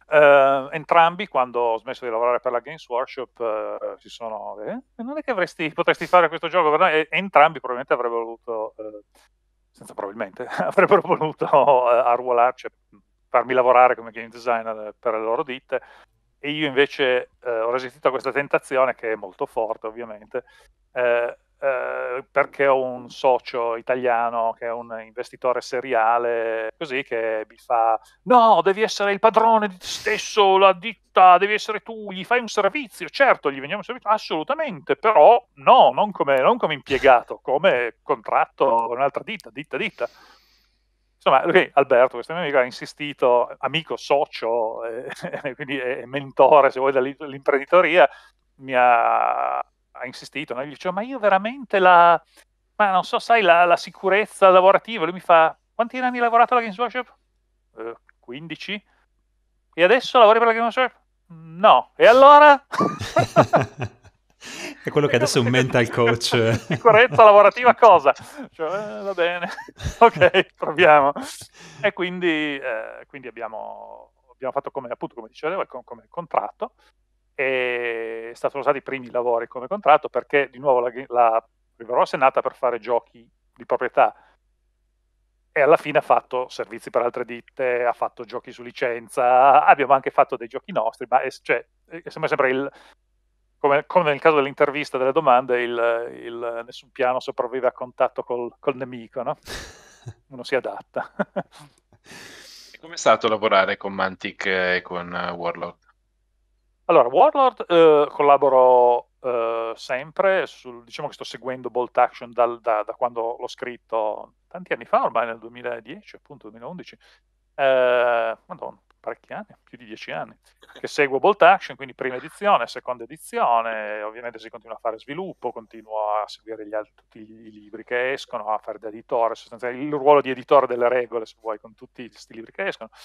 Uh, entrambi, quando ho smesso di lavorare per la Games Workshop, uh, si sono. Eh, non è che avresti, potresti fare questo gioco, però eh, entrambi probabilmente avrebbero voluto. Eh, senza probabilmente, avrebbero voluto eh, arruolarci, farmi lavorare come game designer per le loro ditte. E io invece ho resistito a questa tentazione, che è molto forte ovviamente, eh, perché ho un socio italiano che è un investitore seriale, così che mi fa, no, devi essere il padrone di te stesso, la ditta, devi essere tu, gli fai un servizio, certo, gli veniamo un servizio, assolutamente, però no, non come, non come impiegato, come contratto con un'altra ditta, ditta, ditta insomma, lui, Alberto, questo mio amico, ha insistito, amico, socio, eh, quindi mentore, se vuoi, dell'imprenditoria, mi ha ha insistito, no? gli dice, ma io veramente la, ma non so, sai, la, la sicurezza lavorativa, lui mi fa, quanti anni hai lavorato alla Games Workshop? Eh, 15. E adesso lavori per la Games Workshop? No. E allora? è quello che adesso è un mental coach. Sicurezza lavorativa cosa? Cioè, eh, va bene, ok, proviamo. E quindi, eh, quindi abbiamo, abbiamo, fatto come, appunto, come dicevo, come contratto, e sono stati i primi lavori come contratto perché di nuovo la, la Riverosa è nata per fare giochi di proprietà e alla fine ha fatto servizi per altre ditte, ha fatto giochi su licenza, abbiamo anche fatto dei giochi nostri, ma è, cioè, è sembra sempre il, come, come, nel caso dell'intervista, delle domande, il, il nessun piano sopravvive a contatto col, col nemico, no? uno si adatta. Come è stato lavorare con Mantic e con Warlock? Allora, Warlord eh, collaboro eh, sempre, sul, diciamo che sto seguendo Bolt Action dal, da, da, quando l'ho scritto tanti anni fa, ormai nel 2010, appunto 2011, eh, madonna, parecchi anni, più di dieci anni, che seguo Bolt Action, quindi prima edizione, seconda edizione, ovviamente si continua a fare sviluppo, continuo a seguire altri, tutti i libri che escono, a fare da editore, sostanzialmente il ruolo di editore delle regole, se vuoi, con tutti questi libri che escono, i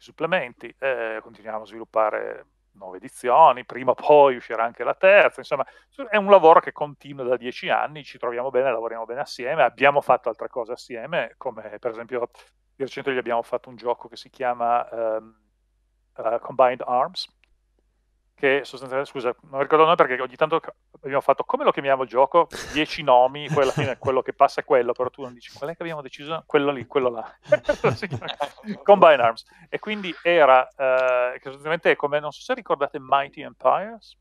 supplementi, eh, continuiamo a sviluppare nove edizioni, prima o poi uscirà anche la terza, insomma è un lavoro che continua da dieci anni, ci troviamo bene, lavoriamo bene assieme, abbiamo fatto altre cose assieme, come per esempio di recente gli abbiamo fatto un gioco che si chiama um, uh, Combined Arms, che sostanzialmente, scusa, non ricordo noi perché ogni tanto abbiamo fatto come lo chiamiamo il gioco? Dieci nomi, poi alla fine quello che passa è quello, però tu non dici qual è che abbiamo deciso? Quello lì, quello là. Combine Arms. E quindi era, eh, che sostanzialmente è come, non so se ricordate Mighty Empires.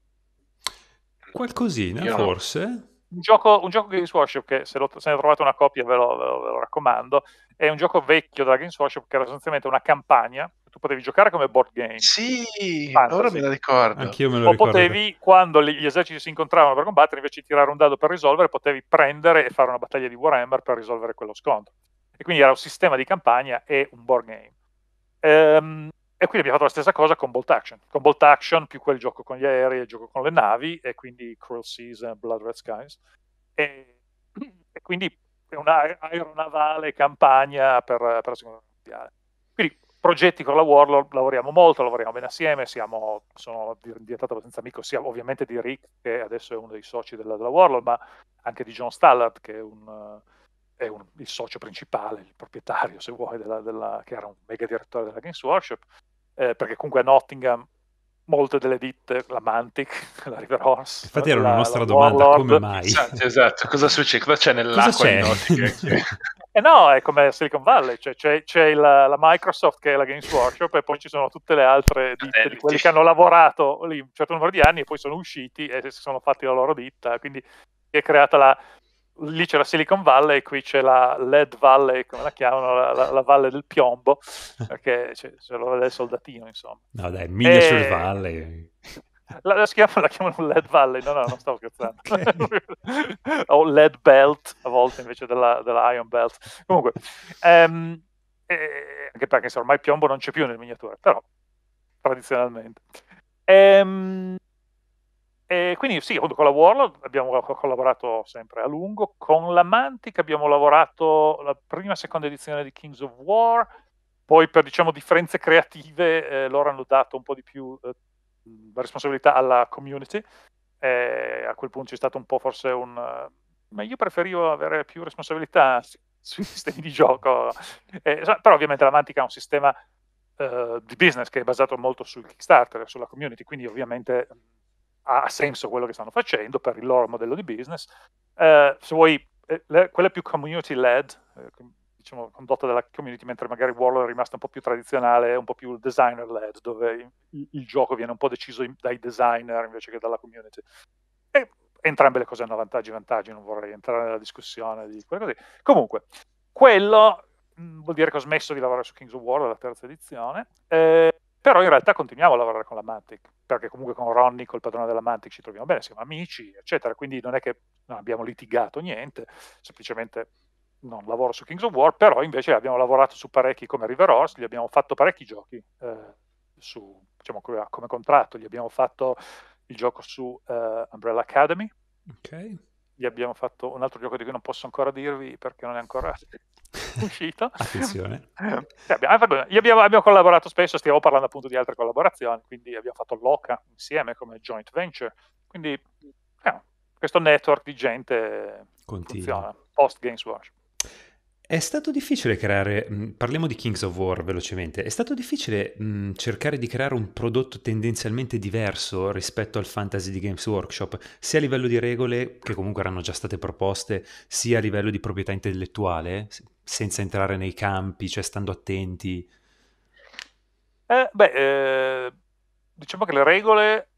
Qualcosina, Io forse. No un gioco, un gioco Games Workshop che se, lo, se ne trovate una copia ve lo, ve, lo, ve lo, raccomando, è un gioco vecchio della Games Workshop che era sostanzialmente una campagna, tu potevi giocare come board game. Sì, fantasy. ora me la ricordo. Anch'io me lo o ricordo. potevi, quando gli eserciti si incontravano per combattere, invece di tirare un dado per risolvere, potevi prendere e fare una battaglia di Warhammer per risolvere quello scontro. E quindi era un sistema di campagna e un board game. Ehm, e quindi abbiamo fatto la stessa cosa con Bolt Action, con Bolt Action più quel gioco con gli aerei, e il gioco con le navi, e quindi Cruel Seas Season, Blood Red Skies. E, e quindi è un'aeronavale campagna per, per la seconda mondiale. Quindi progetti con la Warlord lavoriamo molto, lavoriamo bene assieme, siamo, sono diventato abbastanza amico sia ovviamente di Rick, che adesso è uno dei soci della, della Warlord, ma anche di John Stallard, che è, un, è un, il socio principale, il proprietario, se vuoi, della, della, che era un mega direttore della Games Workshop eh, perché comunque a Nottingham molte delle ditte, la Mantic, la River Horse. Infatti era la, una nostra domanda, Warlord. come mai? Esatto, esatto, cosa succede? Cosa c'è nell'acqua cosa c'è? eh no, è come Silicon Valley, cioè c'è, c'è il, la Microsoft che è la Games Workshop e poi ci sono tutte le altre ditte di quelli che hanno lavorato lì un certo numero di anni e poi sono usciti e si sono fatti la loro ditta, quindi si è creata la, lì c'è la Silicon Valley, e qui c'è la Lead Valley, come la chiamano, la, la, la valle del piombo, perché c'è, c'è la valle del soldatino, insomma. No dai, mille e... sul valle. La, la, chiamano, la chiamano LED Valley, no no, non stavo scherzando. Okay. o Lead Belt, a volte invece della, della Ion Belt. Comunque, ehm, eh, anche perché insomma, ormai piombo non c'è più nel miniature, però tradizionalmente. Ehm, e quindi sì, con la Warlord abbiamo collaborato sempre a lungo, con la Mantic abbiamo lavorato la prima e seconda edizione di Kings of War, poi per diciamo, differenze creative eh, loro hanno dato un po' di più eh, responsabilità alla community, eh, a quel punto c'è stato un po' forse un... ma io preferivo avere più responsabilità sui sistemi di gioco, però ovviamente la Mantic ha un sistema eh, di business che è basato molto sul Kickstarter, sulla community, quindi ovviamente ha senso quello che stanno facendo per il loro modello di business. Eh, se vuoi, eh, le, quella più community led, eh, diciamo condotta dalla community, mentre magari Warlord è rimasta un po' più tradizionale, un po' più designer led, dove il, il gioco viene un po' deciso in, dai designer invece che dalla community. E entrambe le cose hanno vantaggi e vantaggi, non vorrei entrare nella discussione di quelle cose. Comunque, quello mm, vuol dire che ho smesso di lavorare su Kings of War, la terza edizione. Eh, però in realtà continuiamo a lavorare con la Mantic, perché comunque con Ronnie, col padrone della Mantic, ci troviamo bene, siamo amici, eccetera, quindi non è che non abbiamo litigato niente, semplicemente non lavoro su Kings of War, però invece abbiamo lavorato su parecchi come River Horse, gli abbiamo fatto parecchi giochi eh, su, diciamo, come contratto, gli abbiamo fatto il gioco su eh, Umbrella Academy, okay. gli abbiamo fatto un altro gioco di cui non posso ancora dirvi perché non è ancora uscito. Attenzione. Eh, abbiamo, eh, io abbiamo, abbiamo, collaborato spesso, stiamo parlando appunto di altre collaborazioni, quindi abbiamo fatto l'OCA insieme come joint venture, quindi eh, questo network di gente Continua. funziona, post Games Workshop. È stato difficile creare, mm, parliamo di Kings of War velocemente, è stato difficile mh, mm, cercare di creare un prodotto tendenzialmente diverso rispetto al fantasy di Games Workshop, sia a livello di regole, che comunque erano già state proposte, sia a livello di proprietà intellettuale, senza entrare nei campi, cioè stando attenti? Eh, beh, eh, diciamo che le regole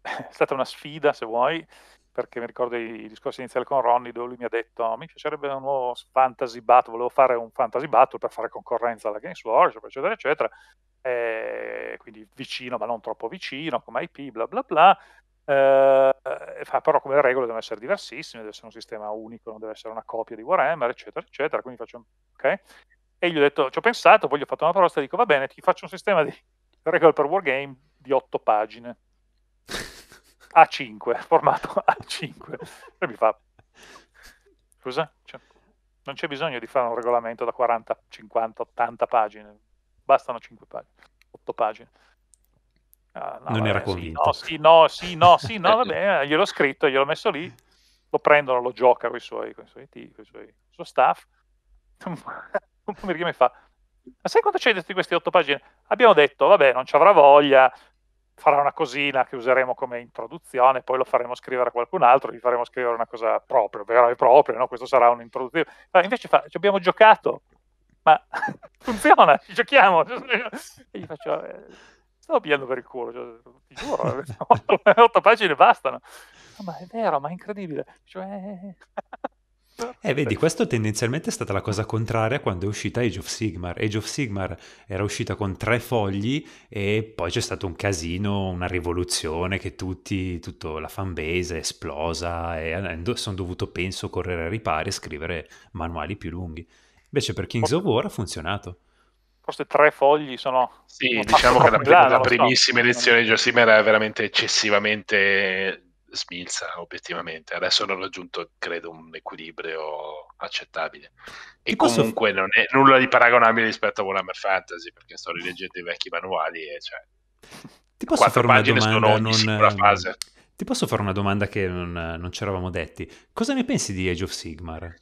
è stata una sfida, se vuoi, perché mi ricordo i discorsi iniziali con Ronnie dove lui mi ha detto oh, mi piacerebbe un nuovo fantasy battle, volevo fare un fantasy battle per fare concorrenza alla Games Workshop, eccetera, eccetera. Eh, quindi vicino ma non troppo vicino, come IP, bla bla bla. Eh, però come regole devono essere diversissime, deve essere un sistema unico, non deve essere una copia di Warhammer, eccetera, eccetera. Quindi faccio un... ok? E gli ho detto, ci ho pensato, poi gli ho fatto una proposta e dico, va bene, ti faccio un sistema di regole per Wargame di 8 pagine. A5, formato A5. E mi fa, scusa, cioè, non c'è bisogno di fare un regolamento da 40, 50, 80 pagine, bastano 5 pagine, 8 pagine. Ah, no, non vabbè, era convinto. no, sì, no, sì, no, sì, no va eh, gliel'ho scritto, gliel'ho messo lì, lo prendono, lo gioca con i suoi, con i suoi, con i suoi suo staff. Un po' mi fa, ma sai quanto c'è dentro di queste otto pagine? Abbiamo detto, vabbè, non ci avrà voglia, farà una cosina che useremo come introduzione, poi lo faremo scrivere a qualcun altro, gli faremo scrivere una cosa propria, vera e propria, no? questo sarà un'introduzione. Ma ah, invece fa, ci abbiamo giocato, ma funziona, ci giochiamo. E gli faccio... Eh, stavo pigliando per il culo, cioè, ti giuro, otto, pagine bastano. No, ma è vero, ma è incredibile. Cioè... Eh, eh vedi, questo tendenzialmente è stata la cosa contraria quando è uscita Age of Sigmar. Age of Sigmar era uscita con tre fogli e poi c'è stato un casino, una rivoluzione che tutti, tutta la fanbase è esplosa e sono dovuto, penso, correre ai ripari e scrivere manuali più lunghi. Invece per Kings of War ha funzionato forse tre fogli sono... Sì, diciamo che la, là, la primissima so. edizione di Josim era veramente eccessivamente smilza obiettivamente. Adesso hanno raggiunto, credo, un equilibrio accettabile. E Ti comunque posso... non è nulla di paragonabile rispetto a Warhammer Fantasy, perché sto rileggendo i vecchi manuali e cioè... Ti posso Quattro fare pagine sono ogni non... singola ehm, fase. Ti posso fare una domanda che non, non ci eravamo detti. Cosa ne pensi di Age of Sigmar?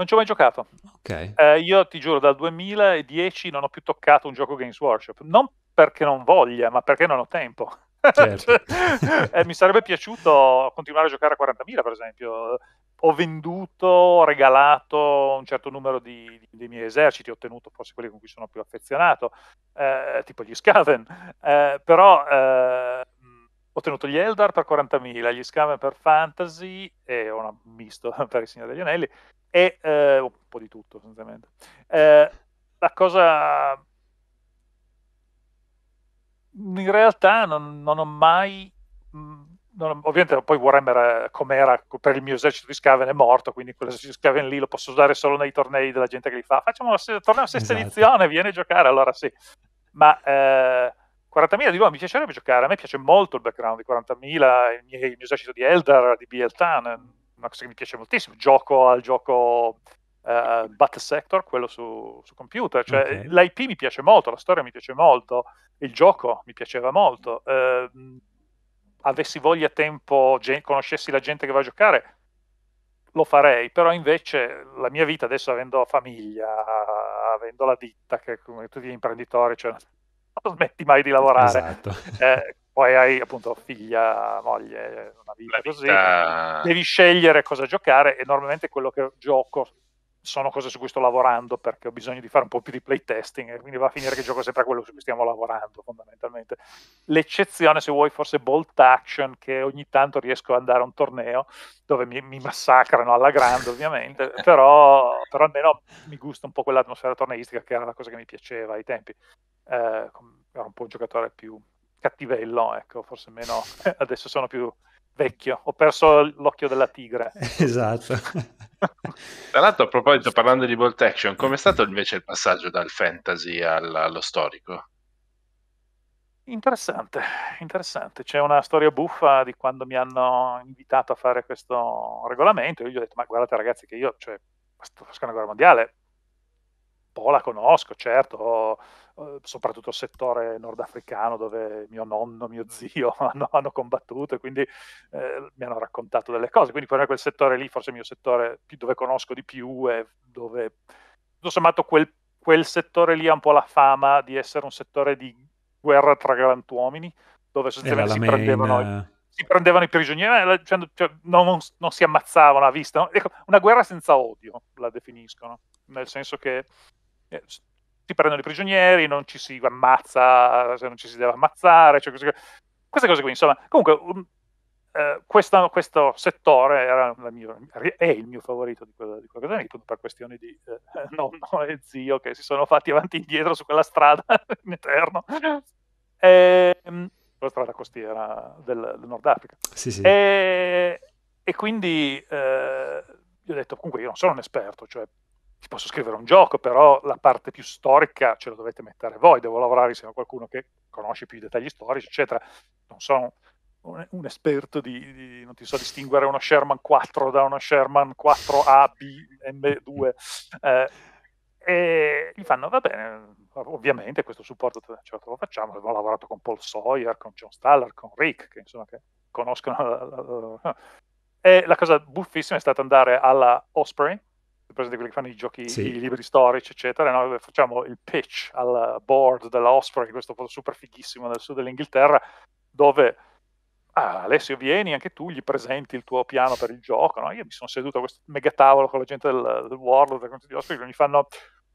Non ci ho mai giocato. Okay. Eh, io ti giuro, dal 2010 non ho più toccato un gioco Games Workshop. Non perché non voglia, ma perché non ho tempo. Certo. eh, mi sarebbe piaciuto continuare a giocare a 40.000, per esempio. Ho venduto, regalato un certo numero di, di, dei miei eserciti, ho ottenuto forse quelli con cui sono più affezionato, eh, tipo gli Scaven. Eh, però eh, ottenuto gli Eldar per 40.000, gli Scaven per Fantasy, e una misto per il Signore degli Anelli, e eh, un po' di tutto sostanzialmente. Eh, la cosa... In realtà non, non ho mai... Mm, non, ovviamente poi Warhammer eh, com'era per il mio esercito di Scaven è morto, quindi quell'esercito di Scaven lì lo posso usare solo nei tornei della gente che li fa. Facciamo una se- torneo a sesta esatto. edizione, vieni a giocare, allora sì. Ma... Eh, 40.000 di nuovo mi piacerebbe giocare, a me piace molto il background di 40.000, il mio, il mio esercito di Eldar, di Bieltan, una cosa che mi piace moltissimo, gioco al gioco uh, Battle Sector, quello su, su computer, cioè okay. l'IP mi piace molto, la storia mi piace molto, il gioco mi piaceva molto, uh, avessi voglia, tempo, gen- conoscessi la gente che va a giocare, lo farei, però invece la mia vita adesso avendo famiglia, avendo la ditta, che come tutti gli imprenditori, cioè non smetti mai di lavorare. Esatto. Eh, poi hai appunto figlia, moglie, una vita, vita, così, devi scegliere cosa giocare e normalmente quello che gioco sono cose su cui sto lavorando perché ho bisogno di fare un po' più di playtesting e quindi va a finire che gioco sempre a quello su cui stiamo lavorando fondamentalmente. L'eccezione, se vuoi, forse Bolt Action, che ogni tanto riesco ad andare a un torneo dove mi, mi massacrano alla grande ovviamente, però, però, almeno mi gusta un po' quell'atmosfera torneistica che era la cosa che mi piaceva ai tempi. Eh, ero un po' un giocatore più cattivello, ecco, forse meno, adesso sono più vecchio, ho perso l'occhio della tigre. Esatto. Tra l'altro, a proposito, parlando di bolt action, com'è stato invece il passaggio dal fantasy allo storico? Interessante, interessante. C'è una storia buffa di quando mi hanno invitato a fare questo regolamento. Io gli ho detto, ma guardate ragazzi che io, cioè, questa seconda guerra mondiale, un po' la conosco, certo, ho eh, soprattutto settore nordafricano dove mio nonno, mio zio hanno, hanno combattuto e quindi eh, mi hanno raccontato delle cose. Quindi per quel settore lì forse è il mio settore dove conosco di più e dove, tutto sommato, quel, quel settore lì ha un po' la fama di essere un settore di guerra tra galantuomini, dove eh, sostanzialmente si prendevano... In... Si prendevano i prigionieri, eh, cioè, non, non, non, si ammazzavano a vista. Ecco, una guerra senza odio la definiscono, nel senso che si prendono i prigionieri, non ci si ammazza se non ci si deve ammazzare, cioè così, queste cose qui, insomma, comunque um, uh, eh, questo, questo, settore mia, è il mio favorito di quella, di quella cosa lì, per questioni di eh, nonno e zio che si sono fatti avanti e indietro su quella strada in eterno. E, ehm, la strada costiera del, del Nord Africa. Sì, sì. E, e, quindi eh, io ho detto, comunque io non sono un esperto, cioè ti posso scrivere un gioco, però la parte più storica ce la dovete mettere voi, devo lavorare insieme a qualcuno che conosce più i dettagli storici, eccetera. Non sono un, un esperto di, di, non ti so distinguere uno Sherman 4 da uno Sherman 4A, B, M2. Eh, e gli fanno, va bene, ovviamente questo supporto certo lo facciamo, abbiamo lavorato con Paul Sawyer, con John Staller, con Rick, che insomma che conoscono... La, la, la, e la cosa buffissima è stata andare alla Osprey, presenti quelli che fanno i giochi, sì. i libri storici, eccetera, noi facciamo il pitch al board della che è questo posto super fighissimo del sud dell'Inghilterra, dove ah, Alessio vieni, anche tu gli presenti il tuo piano per il gioco, no? Io mi sono seduto a questo mega tavolo con la gente del, del World, del di Osprey, che mi fanno...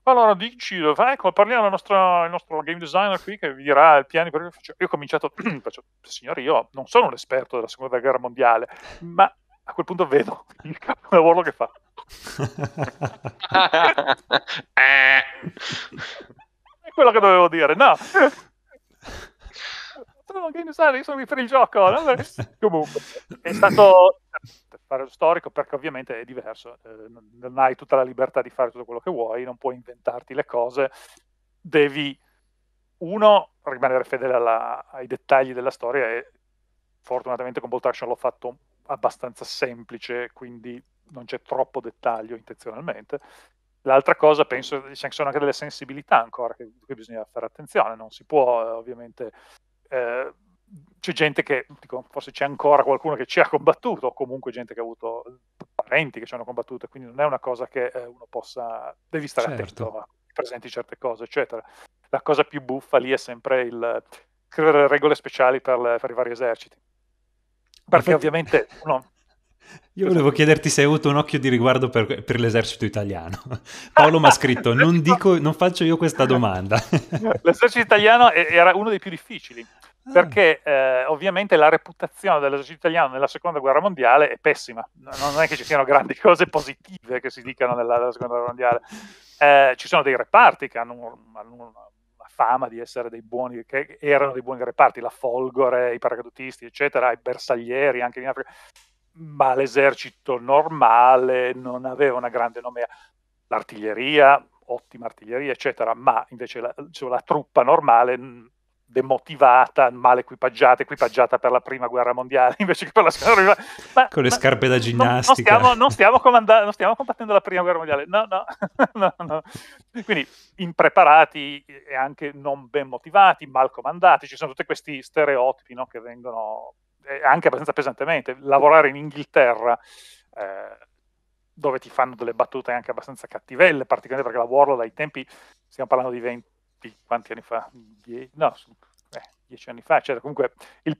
Allora dici, ecco, parliamo al nostro, nostro, game designer qui che vi dirà il piano. Io ho cominciato, faccio, signori, io non sono un esperto della seconda guerra mondiale, ma a quel punto vedo il capolavoro che fa. eh. È quello che dovevo dire, no. Sono game designer, io sono qui per il gioco. No? Comunque, è stato fare lo storico perché ovviamente è diverso. Eh, non hai tutta la libertà di fare tutto quello che vuoi, non puoi inventarti le cose. Devi, uno, rimanere fedele alla, ai dettagli della storia e fortunatamente con Bolt Action l'ho fatto abbastanza semplice, quindi non c'è troppo dettaglio intenzionalmente. L'altra cosa, penso, ci sono anche delle sensibilità ancora che, che bisogna fare attenzione, non si può eh, ovviamente... Eh, c'è gente che, dico, forse c'è ancora qualcuno che ci ha combattuto, o comunque gente che ha avuto parenti che ci hanno combattuto, quindi non è una cosa che eh, uno possa... devi stare certo. attento a presenti certe cose, eccetera. La cosa più buffa lì è sempre il creare regole speciali per, per i vari eserciti perché ovviamente uno io volevo chiederti se hai avuto un occhio di riguardo per, per l'esercito italiano. Paolo mi ha scritto: non, dico, non, faccio io questa domanda. l'esercito italiano era uno dei più difficili ah. perché eh, ovviamente la reputazione dell'esercito italiano nella seconda guerra mondiale è pessima, non è che ci siano grandi cose positive che si dicano nella, della seconda guerra mondiale, eh, ci sono dei reparti che hanno, un, hanno fama di essere dei buoni, che erano dei buoni reparti, la Folgore, i paracadutisti, eccetera, i bersaglieri anche in Africa, ma l'esercito normale non aveva una grande nomea. L'artiglieria, ottima artiglieria, eccetera, ma invece la, cioè la truppa normale mm, demotivata, mal equipaggiata, equipaggiata per la prima guerra mondiale invece che per la seconda guerra mondiale. Con le ma, scarpe da ginnastica. Non, non, stiamo, non, stiamo non, stiamo, combattendo la prima guerra mondiale, no, no, no, no. Quindi impreparati e anche non ben motivati, mal comandati, ci sono tutti questi stereotipi no, che vengono anche abbastanza pesantemente, lavorare in Inghilterra eh, dove ti fanno delle battute anche abbastanza cattivelle, particolarmente perché la Warlord ai tempi, stiamo parlando di 20, quanti anni fa? Die, no, 10 eh, anni fa, eccetera. Comunque il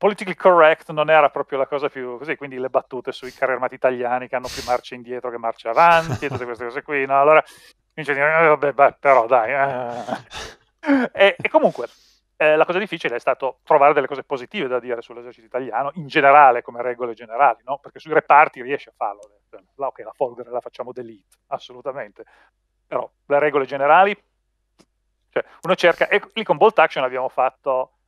politically correct non era proprio la cosa più così, quindi le battute sui carri armati italiani che hanno più marcia indietro che marcia avanti e tutte queste cose qui, no? Allora, quindi, eh, vabbè, beh, però dai. Eh. E, e comunque eh, la cosa difficile è stato trovare delle cose positive da dire sull'esercito italiano, in generale, come regole generali, no? perché sui reparti riesce a farlo. Eh. Cioè, la, ok, la folder la facciamo delete, assolutamente. Però le regole generali, cioè, uno cerca, e lì con Bolt Action abbiamo fatto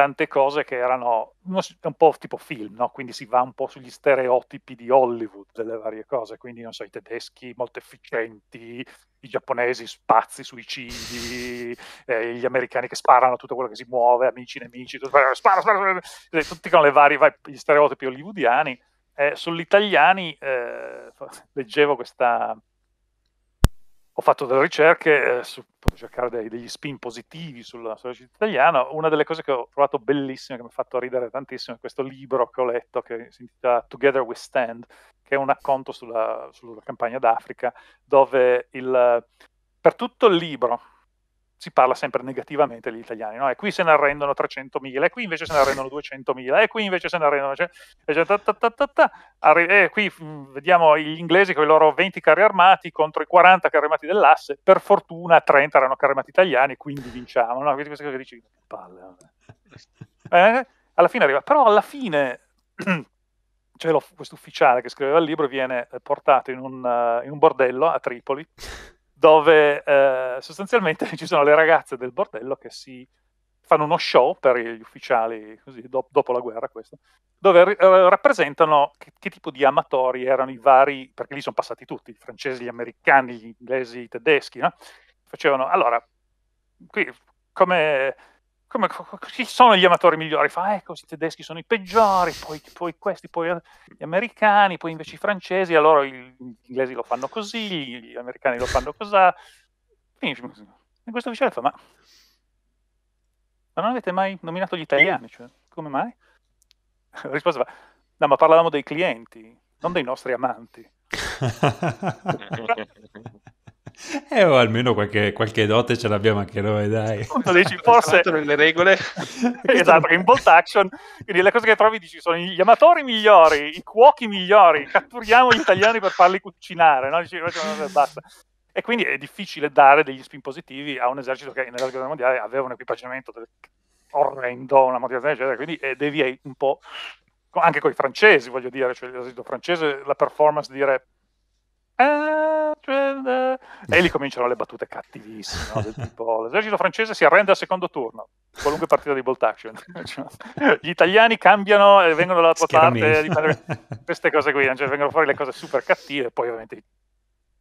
tante cose che erano un po' tipo film, no? quindi si va un po' sugli stereotipi di Hollywood delle varie cose, quindi non so, i tedeschi molto efficienti, i giapponesi spazi, suicidi, eh, gli americani che sparano tutto quello che si muove, amici, nemici, tutto, eh, spara, spara, spara, tutti con le varie, gli stereotipi hollywoodiani. Eh, sugli italiani eh, leggevo questa, fatto delle ricerche eh, su, per cercare dei, degli spin positivi sulla società italiana. Una delle cose che ho trovato bellissime, che mi ha fatto ridere tantissimo, è questo libro che ho letto che si intitola Together We Stand, che è un acconto sulla, sulla campagna d'Africa, dove il, per tutto il libro si parla sempre negativamente degli italiani, no? E qui se ne arrendono 300.000, e qui invece se ne arrendono 200.000, e qui invece se ne arrendono... Cioè, e, ta ta ta Arri- e qui vediamo gli inglesi con i loro 20 carri armati contro i 40 carri armati dell'asse, per fortuna 30 erano carri armati italiani, quindi vinciamo, no? Quindi questo che dici, palle, eh, alla fine arriva, però alla fine... cioè questo ufficiale che scriveva il libro viene portato in un, uh, in un bordello a Tripoli dove eh, sostanzialmente ci sono le ragazze del bordello che si fanno uno show per gli ufficiali, così, do- dopo la guerra questo, dove r- eh, rappresentano che-, che, tipo di amatori erano i vari, perché lì sono passati tutti, i francesi, gli americani, gli inglesi, i tedeschi, no? Facevano, allora, qui come come, chi sono gli amatori migliori? Fa, ecco, i tedeschi sono i peggiori, poi, poi, questi, poi gli americani, poi invece i francesi, allora gli inglesi lo fanno così, gli americani lo fanno così. E questo vicino fa, ma, ma non avete mai nominato gli italiani? Cioè, come mai? La risposta va, no, ma parlavamo dei clienti, non dei nostri amanti. Cioè, Eh, o almeno qualche, qualche dote ce l'abbiamo anche noi, dai. Appunto, dici, forse... le regole. esatto, in bolt action. Quindi le cose che trovi, dici, sono gli amatori migliori, i cuochi migliori, catturiamo gli italiani per farli cucinare, no? Dici, basta. E quindi è difficile dare degli spin positivi a un esercito che nella guerra mondiale aveva un equipaggiamento del... orrendo, una motivazione eccetera, quindi eh, devi un po'... Anche con i francesi, voglio dire, cioè l'esercito francese, la performance dire Ehm, e lì cominciano le battute cattivissime no? l'esercito francese si arrende al secondo turno qualunque partita di bolt action gli italiani cambiano e vengono dalla tua parte queste cose qui cioè, vengono fuori le cose super cattive poi ovviamente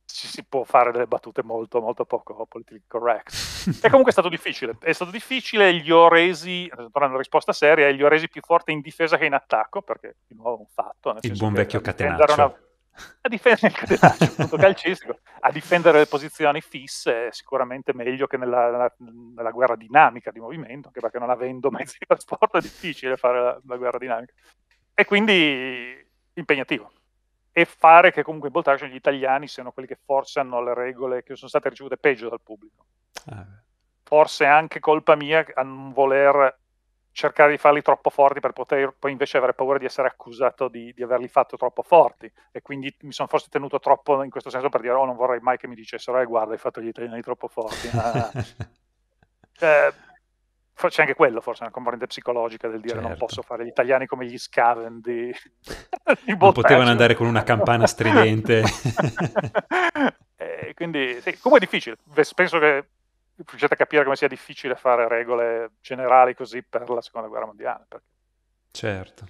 ci si può fare delle battute molto molto poco politically correct e comunque è stato difficile è stato difficile gli ho resi tornando alla risposta seria gli ho resi più forti in difesa che in attacco perché di nuovo è un fatto il buon vecchio catenaccio a difendere il cioè, punto calcistico, a difendere le posizioni fisse, sicuramente meglio che nella, nella, guerra dinamica di movimento, anche perché non avendo mezzi di trasporto è difficile fare la, la guerra dinamica. E quindi impegnativo. E fare che comunque in pole traction gli italiani siano quelli che forse hanno le regole che sono state ricevute peggio dal pubblico. Ah. Forse anche colpa mia a non voler cercare di farli troppo forti per poter poi invece avere paura di essere accusato di, di averli fatto troppo forti e quindi mi sono forse tenuto troppo in questo senso per dire oh non vorrei mai che mi dicessero eh guarda hai fatto gli italiani troppo forti eh, ah, ah. c'è cioè, anche quello forse una componente psicologica del dire certo. non posso fare gli italiani come gli scaven di, di non potevano andare con una campana stridente eh, quindi sì, comunque è difficile penso che riuscite a capire come sia difficile fare regole generali così per la seconda guerra mondiale. Perché... Certo.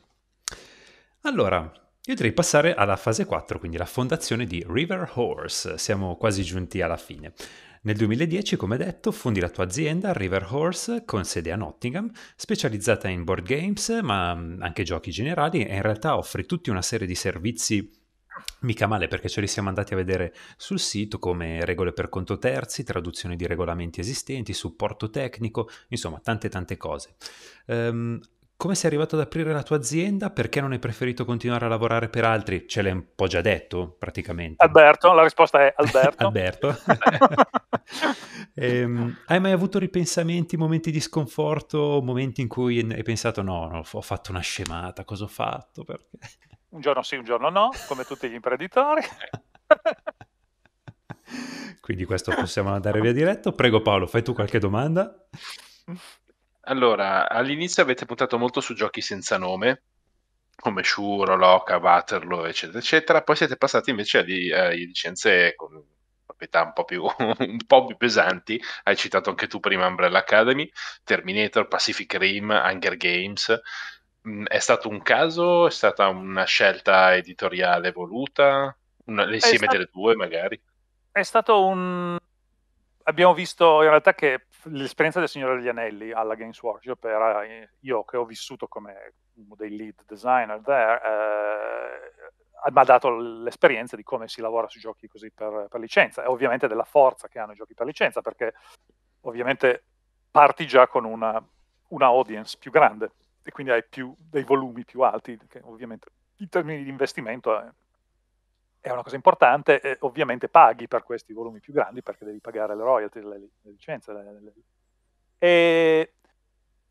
Allora, io direi passare alla fase 4, quindi la fondazione di River Horse. Siamo quasi giunti alla fine. Nel 2010, come detto, fondi la tua azienda River Horse con sede a Nottingham, specializzata in board games, ma anche giochi generali e in realtà offri tutta una serie di servizi Mica male perché ce li siamo andati a vedere sul sito come regole per conto terzi, traduzione di regolamenti esistenti, supporto tecnico, insomma tante tante cose. Um, come sei arrivato ad aprire la tua azienda? Perché non hai preferito continuare a lavorare per altri? Ce l'hai un po' già detto, praticamente. Alberto, la risposta è Alberto. Alberto. ehm, hai mai avuto ripensamenti, momenti di sconforto, momenti in cui hai pensato no, no ho fatto una scemata, cosa ho fatto? Perché? un giorno sì, un giorno no, come tutti gli imprenditori. Quindi questo possiamo andare via diretto. Prego Paolo, fai tu qualche domanda. Allora, all'inizio avete puntato molto su giochi senza nome, come Shuro, Loca, Waterloo, eccetera, eccetera. Poi siete passati invece alle licenze con proprietà un po, più, un po' più pesanti. Hai citato anche tu prima Umbrella Academy, Terminator, Pacific Rim, Hunger Games. Mm, è stato un caso? È stata una scelta editoriale voluta? Una, l'insieme stato, delle due, magari? È stato un. Abbiamo visto in realtà che l'esperienza del Signore degli Anelli alla Games Workshop era eh, io che ho vissuto come uno dei lead designer there. Eh, mi ha dato l'esperienza di come si lavora sui giochi così per, per, licenza e ovviamente della forza che hanno i giochi per licenza perché ovviamente parti già con una, una audience più grande e quindi hai più, dei volumi più alti, che ovviamente in termini di investimento è, eh, è una cosa importante, e ovviamente paghi per questi volumi più grandi perché devi pagare le royalties, le, le licenze. Le, le... E,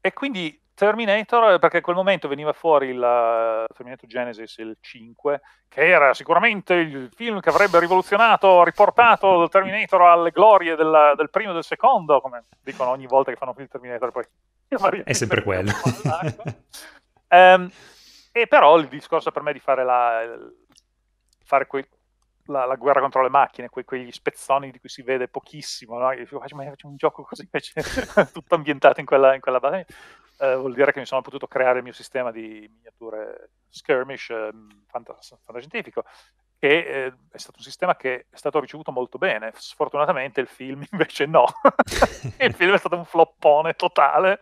e, quindi Terminator, perché a quel momento veniva fuori il eh, Terminator Genesis il 5, che era sicuramente il film che avrebbe rivoluzionato, riportato il Terminator alle glorie della, del primo e del secondo, come dicono ogni volta che fanno film Terminator, poi è sempre quello. um, e però il discorso per me di fare la, fare quel, la, la, guerra contro le macchine, que- quegli spezzoni di cui si vede pochissimo, no? Io faccio, faccio un gioco così invece tutto ambientato in quella, in quella base. Eh, vuol dire che mi sono potuto creare il mio sistema di miniature skirmish eh, fantascientifico che eh, è stato un sistema che è stato ricevuto molto bene. Sfortunatamente il film invece no. il film è stato un floppone totale.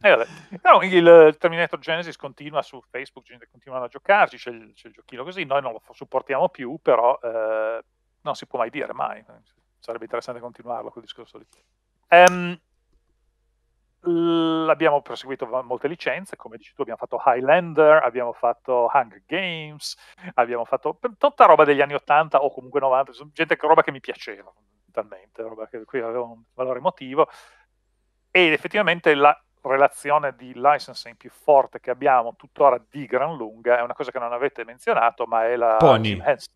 e vabbè. no, il Terminator Genesis continua su Facebook, continuano a giocarci, c'è il, c'è il giochino così, noi non lo supportiamo più, però eh, non si può mai dire mai. Sarebbe interessante continuarlo quel discorso lì. Um, abbiamo proseguito molte licenze, come dici tu, abbiamo fatto Highlander, abbiamo fatto Hunger Games, abbiamo fatto tutta roba degli anni 80 o comunque 90, gente, roba che mi piaceva fondamentalmente, roba che qui aveva un valore emotivo. Ed effettivamente la relazione di licensing più forte che abbiamo tuttora di gran lunga è una cosa che non avete menzionato, ma è la Pony. Jim Henson.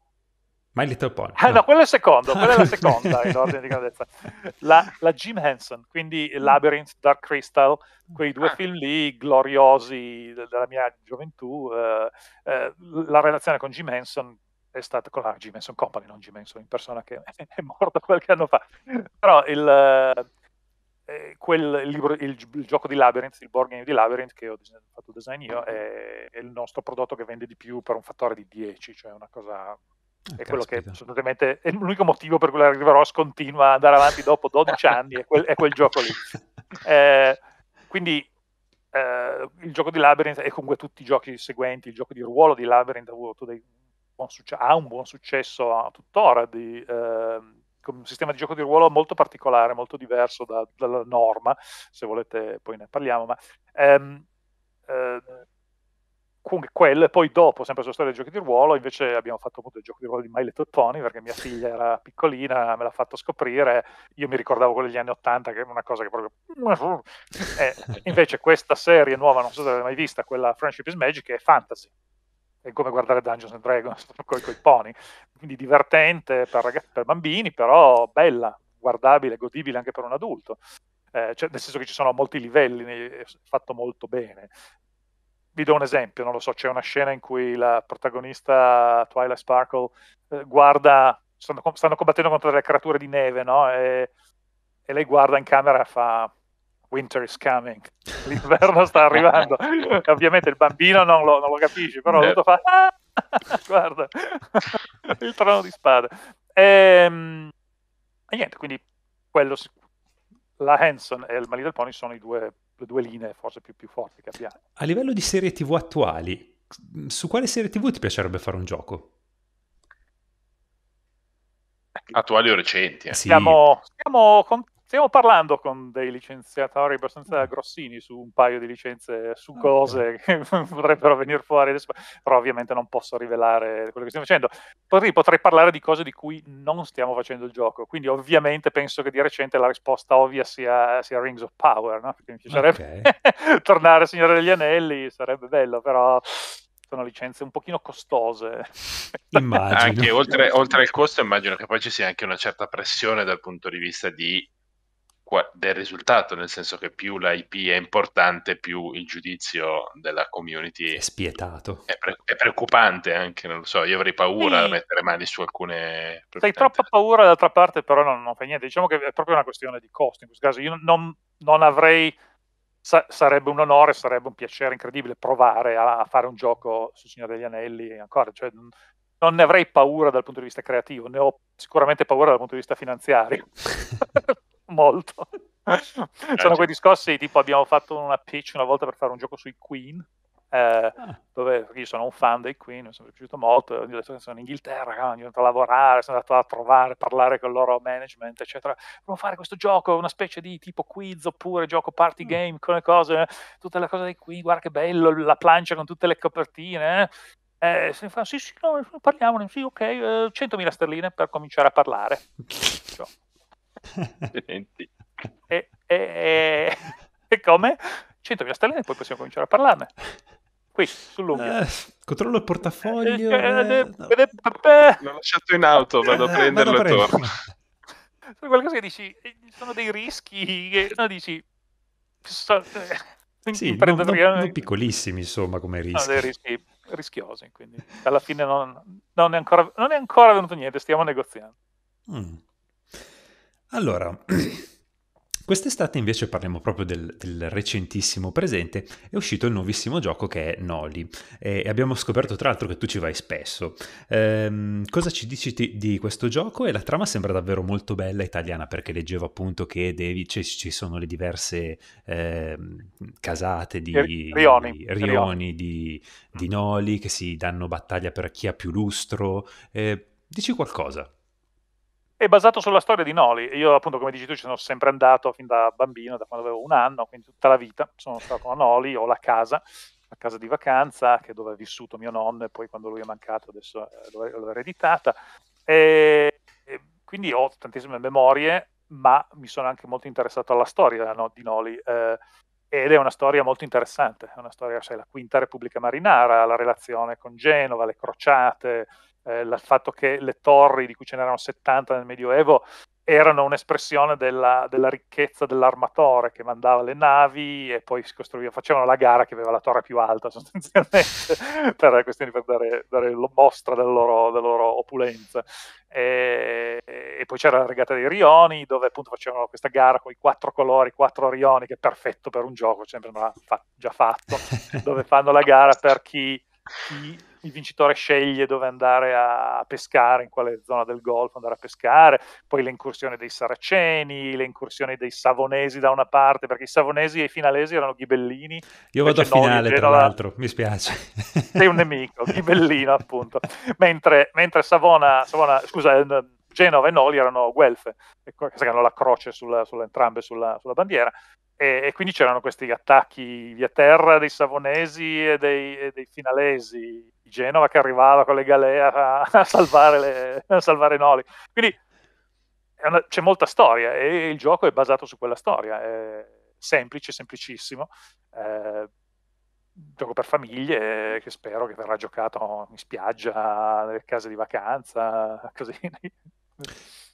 My Little Pony. Ah, no, no quello è il secondo, quella è la seconda in ordine di grandezza. La, la Jim Henson, quindi Labyrinth, Dark Crystal, quei due ah. film lì gloriosi della mia gioventù, eh, eh, la relazione con Jim Henson è stata con la ah, Jim Henson Company, non Jim Henson in persona che è morto qualche anno fa. Però il, eh, eh quel libro, il, il, gioco di Labyrinth, il board game di Labyrinth che ho disegnato, fatto design io, è, è il nostro prodotto che vende di più per un fattore di 10, cioè una cosa è eh, quello che sostanzialmente è l'unico motivo per cui la Ross continua ad andare avanti dopo 12 anni, è quel, è quel gioco lì. Eh, quindi eh, il gioco di Labyrinth e comunque tutti i giochi seguenti, il gioco di ruolo di Labyrinth ha, avuto dei buon succe- ha un buon successo tuttora, di, eh, con un sistema di gioco di ruolo molto particolare, molto diverso da, dalla norma, se volete poi ne parliamo, ma ehm, eh, quello e poi dopo, sempre sulla storia dei giochi di ruolo, invece abbiamo fatto appunto il gioco di ruolo di My Little Pony perché mia figlia era piccolina, me l'ha fatto scoprire, io mi ricordavo quello degli anni Ottanta che è una cosa che proprio... Eh, invece questa serie nuova, non so se l'avete mai vista, quella Friendship is Magic, è fantasy, è come guardare Dungeons and Dragons con i pony, quindi divertente per, ragazzi, per bambini, però bella, guardabile, godibile anche per un adulto. Eh, cioè, nel senso che ci sono molti livelli, eh, fatto molto bene vi do un esempio, non lo so, c'è una scena in cui la protagonista Twilight Sparkle eh, guarda, stanno, stanno, combattendo contro delle creature di neve, no? E, e lei guarda in camera e fa Winter is coming, l'inverno sta arrivando. Ovviamente il bambino non lo, non lo capisce, però tutto fa ah! guarda, il trono di spada. E, ehm, e niente, quindi quello, la Hanson e il Mali del Pony sono i due le due linee forse più, più forti che abbiamo. A livello di serie TV attuali, su quale serie TV ti piacerebbe fare un gioco? Attuali o recenti? Eh. Sì. Stiamo, stiamo, stiamo parlando con dei licenziatori abbastanza mm. grossini su un paio di licenze, su cose okay. che potrebbero venire fuori adesso, però ovviamente non posso rivelare quello che stiamo facendo. Potrei, potrei, parlare di cose di cui non stiamo facendo il gioco, quindi ovviamente penso che di recente la risposta ovvia sia, sia Rings of Power, no? perché mi piacerebbe okay. tornare a Signore degli Anelli, sarebbe bello, però sono licenze un pochino costose. Immagino. anche oltre, oltre al costo immagino che poi ci sia anche una certa pressione dal punto di vista di del risultato, nel senso che più l'IP è importante, più il giudizio della community è spietato. È, pre- è preoccupante anche, non lo so, io avrei paura sì. a mettere mani su alcune... Sei troppa paura, d'altra parte però non, non, fa niente, diciamo che è proprio una questione di costo, in questo caso io non, non avrei... Sa- sarebbe un onore, sarebbe un piacere incredibile provare a, a fare un gioco su Signore degli Anelli ancora, cioè, non ne avrei paura dal punto di vista creativo, ne ho sicuramente paura dal punto di vista finanziario. molto. Eh, sono quei discorsi tipo abbiamo fatto una pitch una volta per fare un gioco sui Queen. Eh, ah. dove io sono un fan dei Queen, mi sono piaciuto molto, ho detto che sono in Inghilterra, sono andato a lavorare, sono andato a trovare, parlare con il loro management, eccetera. Volevo fare questo gioco, una specie di tipo quiz oppure gioco party mm. game con le cose, tutte le cose dei Queen, guarda che bello, la plancia con tutte le copertine. Eh. Eh, si fa, sì, sì, no, parliamone, sì, ok, 100.000 eh, sterline per cominciare a parlare. Cioè, Senti. E, e, e come? 100.000 stelline, poi possiamo cominciare a parlarne. Qui, sull'unghia. Eh, controllo il portafoglio. Eh, eh, eh, eh no. Eh, L'ho lasciato in auto, vado a prenderlo vado a e torno. Sono qualcosa che dici, sono dei rischi che no, dici... So, sì, non, non, non, piccolissimi insomma come rischi. Sono dei rischi rischiosi, quindi alla fine non, non è, ancora, è, ancora, venuto niente, stiamo negoziando. Mm. Allora, quest'estate invece parliamo proprio del, del, recentissimo presente, è uscito il nuovissimo gioco che è Noli e abbiamo scoperto tra l'altro che tu ci vai spesso. Ehm, cosa ci dici ti, di questo gioco? E la trama sembra davvero molto bella italiana perché leggevo appunto che devi, cioè, ci sono le diverse eh, casate di rioni, di, rioni di, di, Noli che si danno battaglia per chi ha più lustro. Eh, dici qualcosa? è basato sulla storia di Noli. Io, appunto, come dici tu, ci sono sempre andato fin da bambino, da quando avevo un anno, quindi tutta la vita sono stato a Noli, ho la casa, la casa di vacanza che dove ha vissuto mio nonno e poi quando lui è mancato adesso eh, l'ho ereditata. E, e quindi ho tantissime memorie, ma mi sono anche molto interessato alla storia no, di Noli. Eh, ed è una storia molto interessante, è una storia, sai, la Quinta Repubblica Marinara, la relazione con Genova, le crociate, eh, il fatto che le torri, di cui ce n'erano 70 nel Medioevo, erano un'espressione della, della, ricchezza dell'armatore che mandava le navi e poi si costruiva, facevano la gara che aveva la torre più alta sostanzialmente per, questioni, per dare, dare mostra della loro, della loro opulenza. E, e, poi c'era la regata dei rioni dove appunto facevano questa gara con i quattro colori, quattro rioni che è perfetto per un gioco, cioè, sempre fa- già fatto, dove fanno la gara per chi chi, il vincitore sceglie dove andare a pescare, in quale zona del golfo andare a pescare, poi le incursioni dei saraceni, le incursioni dei savonesi da una parte, perché i savonesi e i finalesi erano ghibellini. Io vado a finale, tra l'altro, mi spiace. Sei un nemico, ghibellino appunto. Mentre, mentre Savona, Savona, scusa, eh, Genova e Noli erano guelfe, che hanno la croce sulla, sulla, entrambe sulla, sulla bandiera, e, e quindi c'erano questi attacchi via terra dei savonesi e dei, e dei finalesi, Genova che arrivava con le galee a, a, salvare, le, a salvare Noli. Quindi una, c'è molta storia e il gioco è basato su quella storia, è semplice, semplicissimo. Eh, gioco per famiglie che spero che verrà giocato in spiaggia, nelle case di vacanza, così.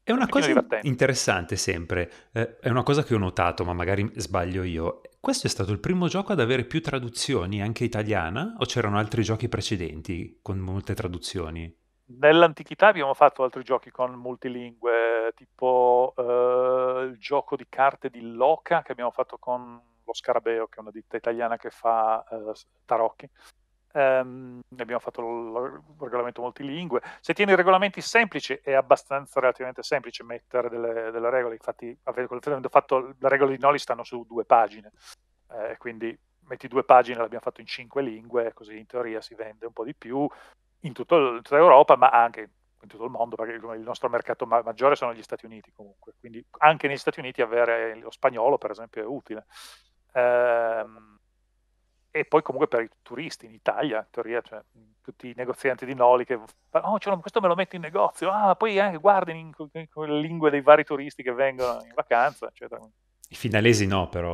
È una cosa interessante sempre, eh, è una cosa che ho notato, ma magari sbaglio io. Questo è stato il primo gioco ad avere più traduzioni, anche italiana, o c'erano altri giochi precedenti con molte traduzioni? Nell'antichità abbiamo fatto altri giochi con multilingue, tipo eh, il gioco di carte di Loca che abbiamo fatto con lo Scarabeo, che è una ditta italiana che fa eh, tarocchi. Um, abbiamo fatto il regolamento multilingue. Se tieni i regolamenti semplici è abbastanza relativamente semplice mettere delle, delle regole. Infatti, avendo fatto le regole di Noli stanno su due pagine, eh, quindi metti due pagine, l'abbiamo fatto in cinque lingue, così in teoria si vende un po' di più in, tutto, in tutta Europa, ma anche in tutto il mondo, perché il nostro mercato ma- maggiore sono gli Stati Uniti comunque. Quindi anche negli Stati Uniti avere lo spagnolo, per esempio, è utile. Um, e poi comunque per i turisti in Italia, in teoria, cioè, tutti i negozianti di Noli che oh, cioè, questo me lo metto in negozio, ah, poi anche guardi con le lingue dei vari turisti che vengono in vacanza, eccetera. I finalesi no, però.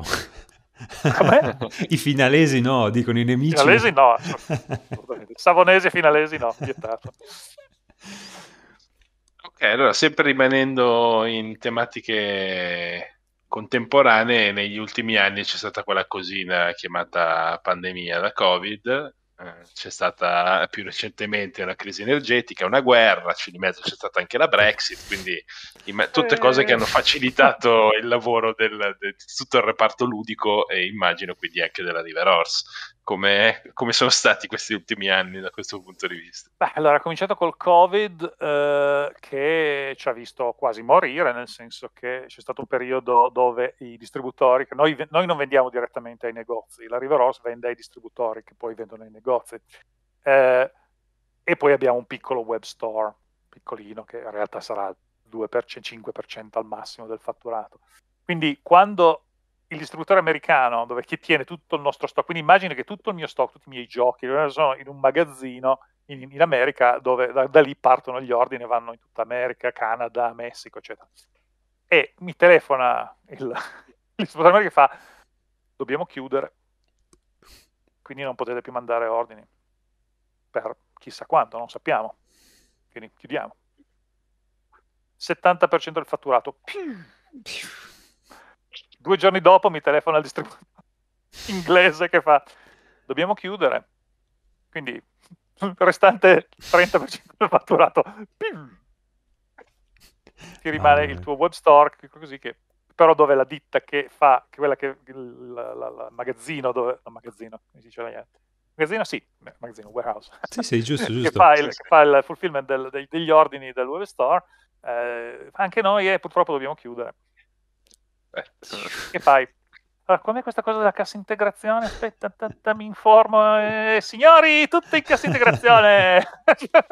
I finalesi no, dicono i nemici. Finalesi no, savonesi e finalesi no, vietato. Ok, allora sempre rimanendo in tematiche contemporanee negli ultimi anni c'è stata quella cosina chiamata pandemia da Covid eh, c'è stata più recentemente una crisi energetica, una guerra, c'è di mezzo c'è stata anche la Brexit, quindi me- tutte eh. cose che hanno facilitato il lavoro di tutto il reparto ludico e immagino quindi anche della River Horse. Come, come, sono stati questi ultimi anni da questo punto di vista? Beh, allora, ha cominciato col Covid eh, che ci ha visto quasi morire, nel senso che c'è stato un periodo dove i distributori, noi, noi non vendiamo direttamente ai negozi, la River Horse vende ai distributori che poi vendono ai negozi negozi. Eh, e poi abbiamo un piccolo web store, piccolino, che in realtà sarà il 2-5% al massimo del fatturato. Quindi quando il distributore americano, dove, chi tiene tutto il nostro stock, quindi immagino che tutto il mio stock, tutti i miei giochi, sono in un magazzino in, in America, dove da, da, lì partono gli ordini, vanno in tutta America, Canada, Messico, eccetera. E mi telefona il, il distributore americano che fa, dobbiamo chiudere, quindi non potete più mandare ordini per chissà quanto, non sappiamo. Quindi chiudiamo. 70% del fatturato. Due giorni dopo mi telefona il distributore inglese che fa dobbiamo chiudere. Quindi il restante 30% del fatturato. Ti rimane ah, il eh. tuo web store così che però dove la ditta che fa, quella che il, la, la, la, magazzino, dove, la magazzino, come si dice la magazzino sì, magazzino, warehouse, sì, sì, giusto, giusto. che, fa il, che fa il fulfillment del, del, degli ordini del web store, eh, anche noi e purtroppo dobbiamo chiudere. Eh, che fai? Allora, ah, com'è questa cosa della cassa integrazione? Aspetta, t- mi informo. Eh, signori, tutti in cassa integrazione!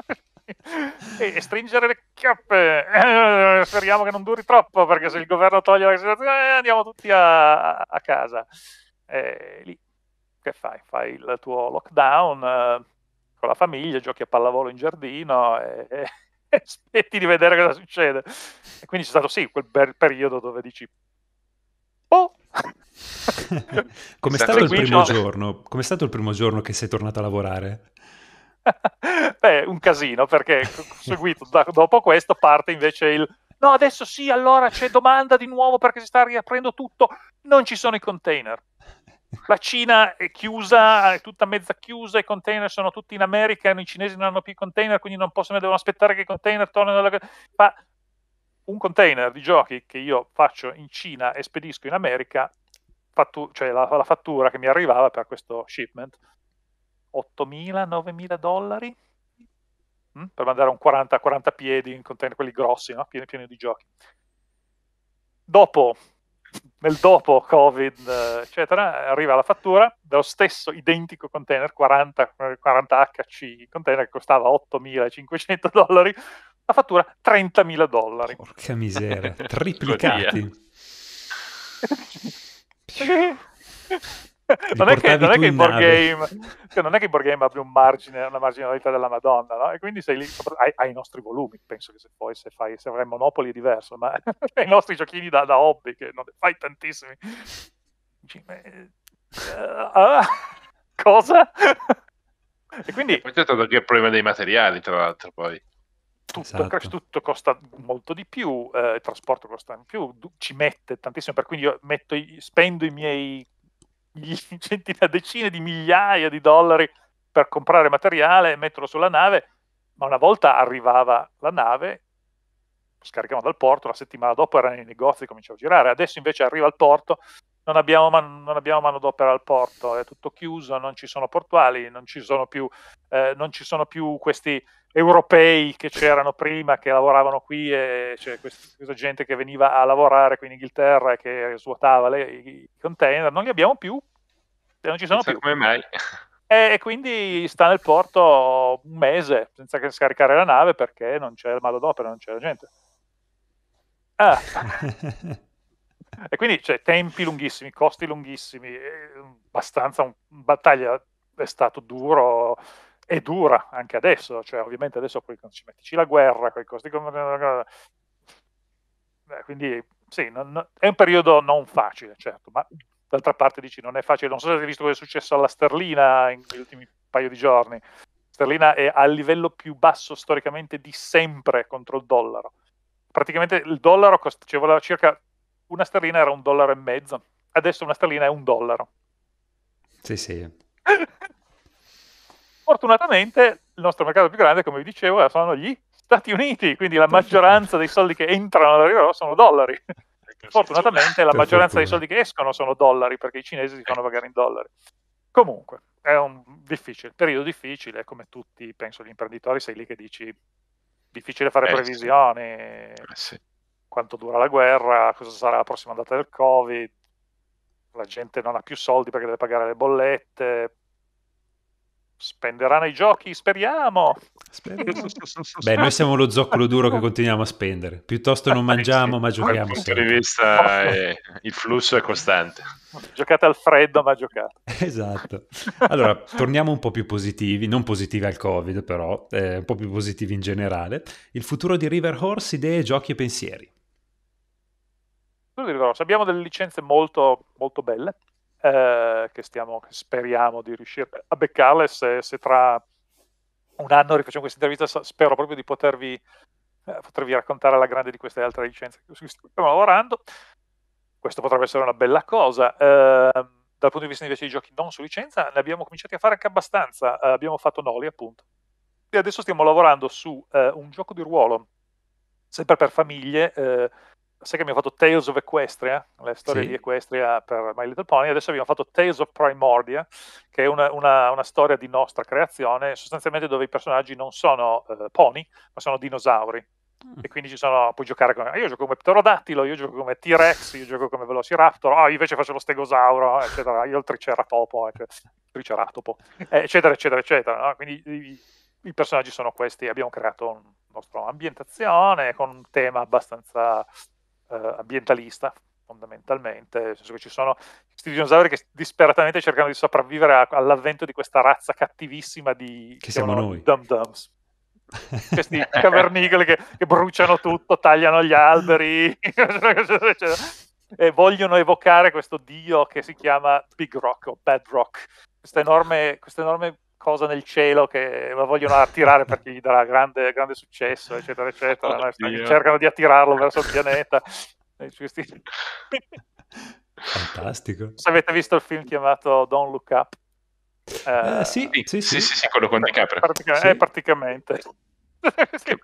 e, stringere le chiappe. Eh, speriamo che non duri troppo, perché se il governo toglie la vaccinazione eh, andiamo tutti a, a casa. Eh, lì, che fai? Fai il tuo lockdown eh, con la famiglia, giochi a pallavolo in giardino e, e, e aspetti di vedere cosa succede. E quindi c'è stato sì quel bel periodo dove dici... Oh! Come è stato, il primo giorno? Come è stato il primo giorno che sei tornato a lavorare? Beh, un casino perché seguito da, dopo questo parte invece il no, adesso sì, allora c'è domanda di nuovo perché si sta riaprendo tutto, non ci sono i container. La Cina è chiusa, è tutta mezza chiusa, i container sono tutti in America, i cinesi non hanno più container, quindi non possono, devono aspettare che i container tornino. Alla... Ma un container di giochi che io faccio in Cina e spedisco in America, fattu- cioè la, la fattura che mi arrivava per questo shipment, 8.000, 9.000 dollari mh? Mm, per mandare un 40, 40 piedi in container, quelli grossi, no? pieni, pieni di giochi. Dopo, nel dopo Covid, eccetera, arriva la fattura dello stesso identico container, 40, 40 HC container che costava 8.500 dollari, la fattura 30.000 dollari. Porca miseria, triplicati. non, è che, cioè, non, è che game, non, è che, in board game apri un margine, una marginalità della Madonna, no? E quindi sei lì, hai, hai, i nostri volumi, penso che se poi se fai, se avrai Monopoli è diverso, ma hai i nostri giochini da, da, hobby, che non ne fai tantissimi. Dici, uh, cosa? e quindi... E poi c'è stato anche il problema dei materiali, tra l'altro, poi. Tutto, esatto. tutto, costa molto di più, eh, il trasporto costa di più, ci mette tantissimo, per cui io metto, spendo i miei centinaia, decine di migliaia di dollari per comprare materiale e metterlo sulla nave, ma una volta arrivava la nave, scaricavano dal porto, la settimana dopo erano nei negozi e cominciava a girare, adesso invece arriva al porto, non abbiamo, man- non abbiamo manodopera al porto, è tutto chiuso, non ci sono portuali, non ci sono più, eh, non ci sono più questi europei che c'erano prima, che lavoravano qui, e c'è questa, questa gente che veniva a lavorare qui in Inghilterra e che svuotava le, i container, non li abbiamo più, e non ci sono Penso più. Come mai? E, quindi sta nel porto un mese senza scaricare la nave perché non c'è il malo d'opera, non c'è la gente. Ah. E quindi cioè, tempi lunghissimi, costi lunghissimi, eh, abbastanza un, battaglia è stato duro e dura anche adesso, cioè ovviamente adesso poi ci mettici la guerra, con i costi... quindi sì, non, è un periodo non facile, certo, ma d'altra parte dici non è facile, non so se avete visto cosa è successo alla sterlina negli ultimi paio di giorni, sterlina è al livello più basso storicamente di sempre contro il dollaro, praticamente il dollaro cost- ci cioè, voleva circa una sterlina era un dollaro e mezzo, adesso una sterlina è un dollaro. Sì, sì. Fortunatamente il nostro mercato più grande, come vi dicevo, sono gli Stati Uniti, quindi la maggioranza dei soldi che entrano all'Arrivo sono dollari. Fortunatamente la maggioranza dei soldi che escono sono dollari, perché i cinesi si fanno pagare in dollari. Comunque, è un difficile, periodo difficile, come tutti, penso, gli imprenditori, sei lì che dici difficile fare eh, previsioni. Sì. Eh, sì quanto dura la guerra, cosa sarà la prossima data del Covid, la gente non ha più soldi perché deve pagare le bollette, spenderà nei giochi, speriamo. speriamo. Beh, noi siamo lo zoccolo duro che continuiamo a spendere. Piuttosto non mangiamo, ma giochiamo. Dal punto sempre. di vista eh, il flusso è costante. Giocate al freddo, ma giocate. Esatto. Allora, torniamo un po' più positivi, non positivi al Covid, però, eh, un po' più positivi in generale. Il futuro di River Horse, idee, giochi e pensieri abbiamo delle licenze molto, molto belle eh, che, stiamo, speriamo di riuscire a beccarle se, se tra un anno rifacciamo questa intervista spero proprio di potervi, eh, potervi raccontare la grande di queste altre licenze su cui stiamo lavorando questo potrebbe essere una bella cosa eh, dal punto di vista invece dei giochi non su licenza ne abbiamo cominciati a fare anche abbastanza eh, abbiamo fatto Noli appunto e adesso stiamo lavorando su eh, un gioco di ruolo sempre per famiglie eh, sai che abbiamo fatto Tales of Equestria, la storia sì. di Equestria per My Little Pony, adesso abbiamo fatto Tales of Primordia, che è una, una, una storia di nostra creazione, sostanzialmente dove i personaggi non sono eh, pony, ma sono dinosauri. Mm. E quindi ci sono, puoi giocare come. Ah, io gioco come pterodattilo, io gioco come T-Rex, io gioco come Velociraptor, oh, io invece faccio lo stegosauro, eh, eccetera, io il triceratopo, eccetera, eh, triceratopo, eh, eccetera, eccetera, eccetera. No? Quindi i, i personaggi sono questi, abbiamo creato un, nostra ambientazione con un tema abbastanza eh, ambientalista fondamentalmente, nel senso che ci sono questi dinosauri che disperatamente cercano di sopravvivere a, all'avvento di questa razza cattivissima di... Che siamo noi. Dum Dums. Questi cavernicoli che, che, bruciano tutto, tagliano gli alberi, e vogliono evocare questo dio che si chiama Big Rock o Bad Rock, questa enorme, questa enorme cosa nel cielo che lo vogliono attirare perché gli darà grande, grande successo, eccetera, eccetera. no? Cercano di attirarlo verso il pianeta. Fantastico. Se avete visto il film chiamato Don't Look Up. Eh, eh, sì, sì, sì, sì, sì, quello con DiCaprio. Praticamente, sì. eh, praticamente questi,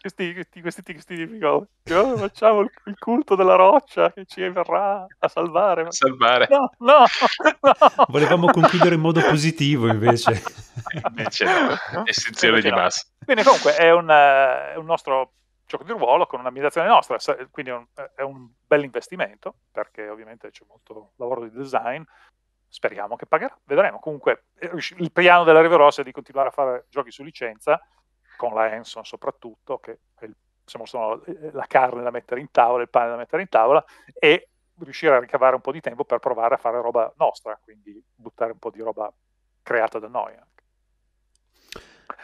questi, questi, questi tipi oh, facciamo il, il, culto della roccia che ci verrà a salvare. A salvare. No, no, no. Volevamo concludere in modo positivo invece. invece no. estinzione invece di no. massa. Bene, comunque è un, è eh, un, nostro gioco di ruolo con un'ambientazione nostra, quindi è un, è un bel investimento perché ovviamente c'è molto lavoro di design, speriamo che pagherà, vedremo. Comunque eh, il piano della Riverosa è di continuare a fare giochi su licenza con la Hanson soprattutto, che è il, diciamo, sono eh, la carne da mettere in tavola, il pane da mettere in tavola, e riuscire a ricavare un po' di tempo per provare a fare roba nostra, quindi buttare un po' di roba creata da noi.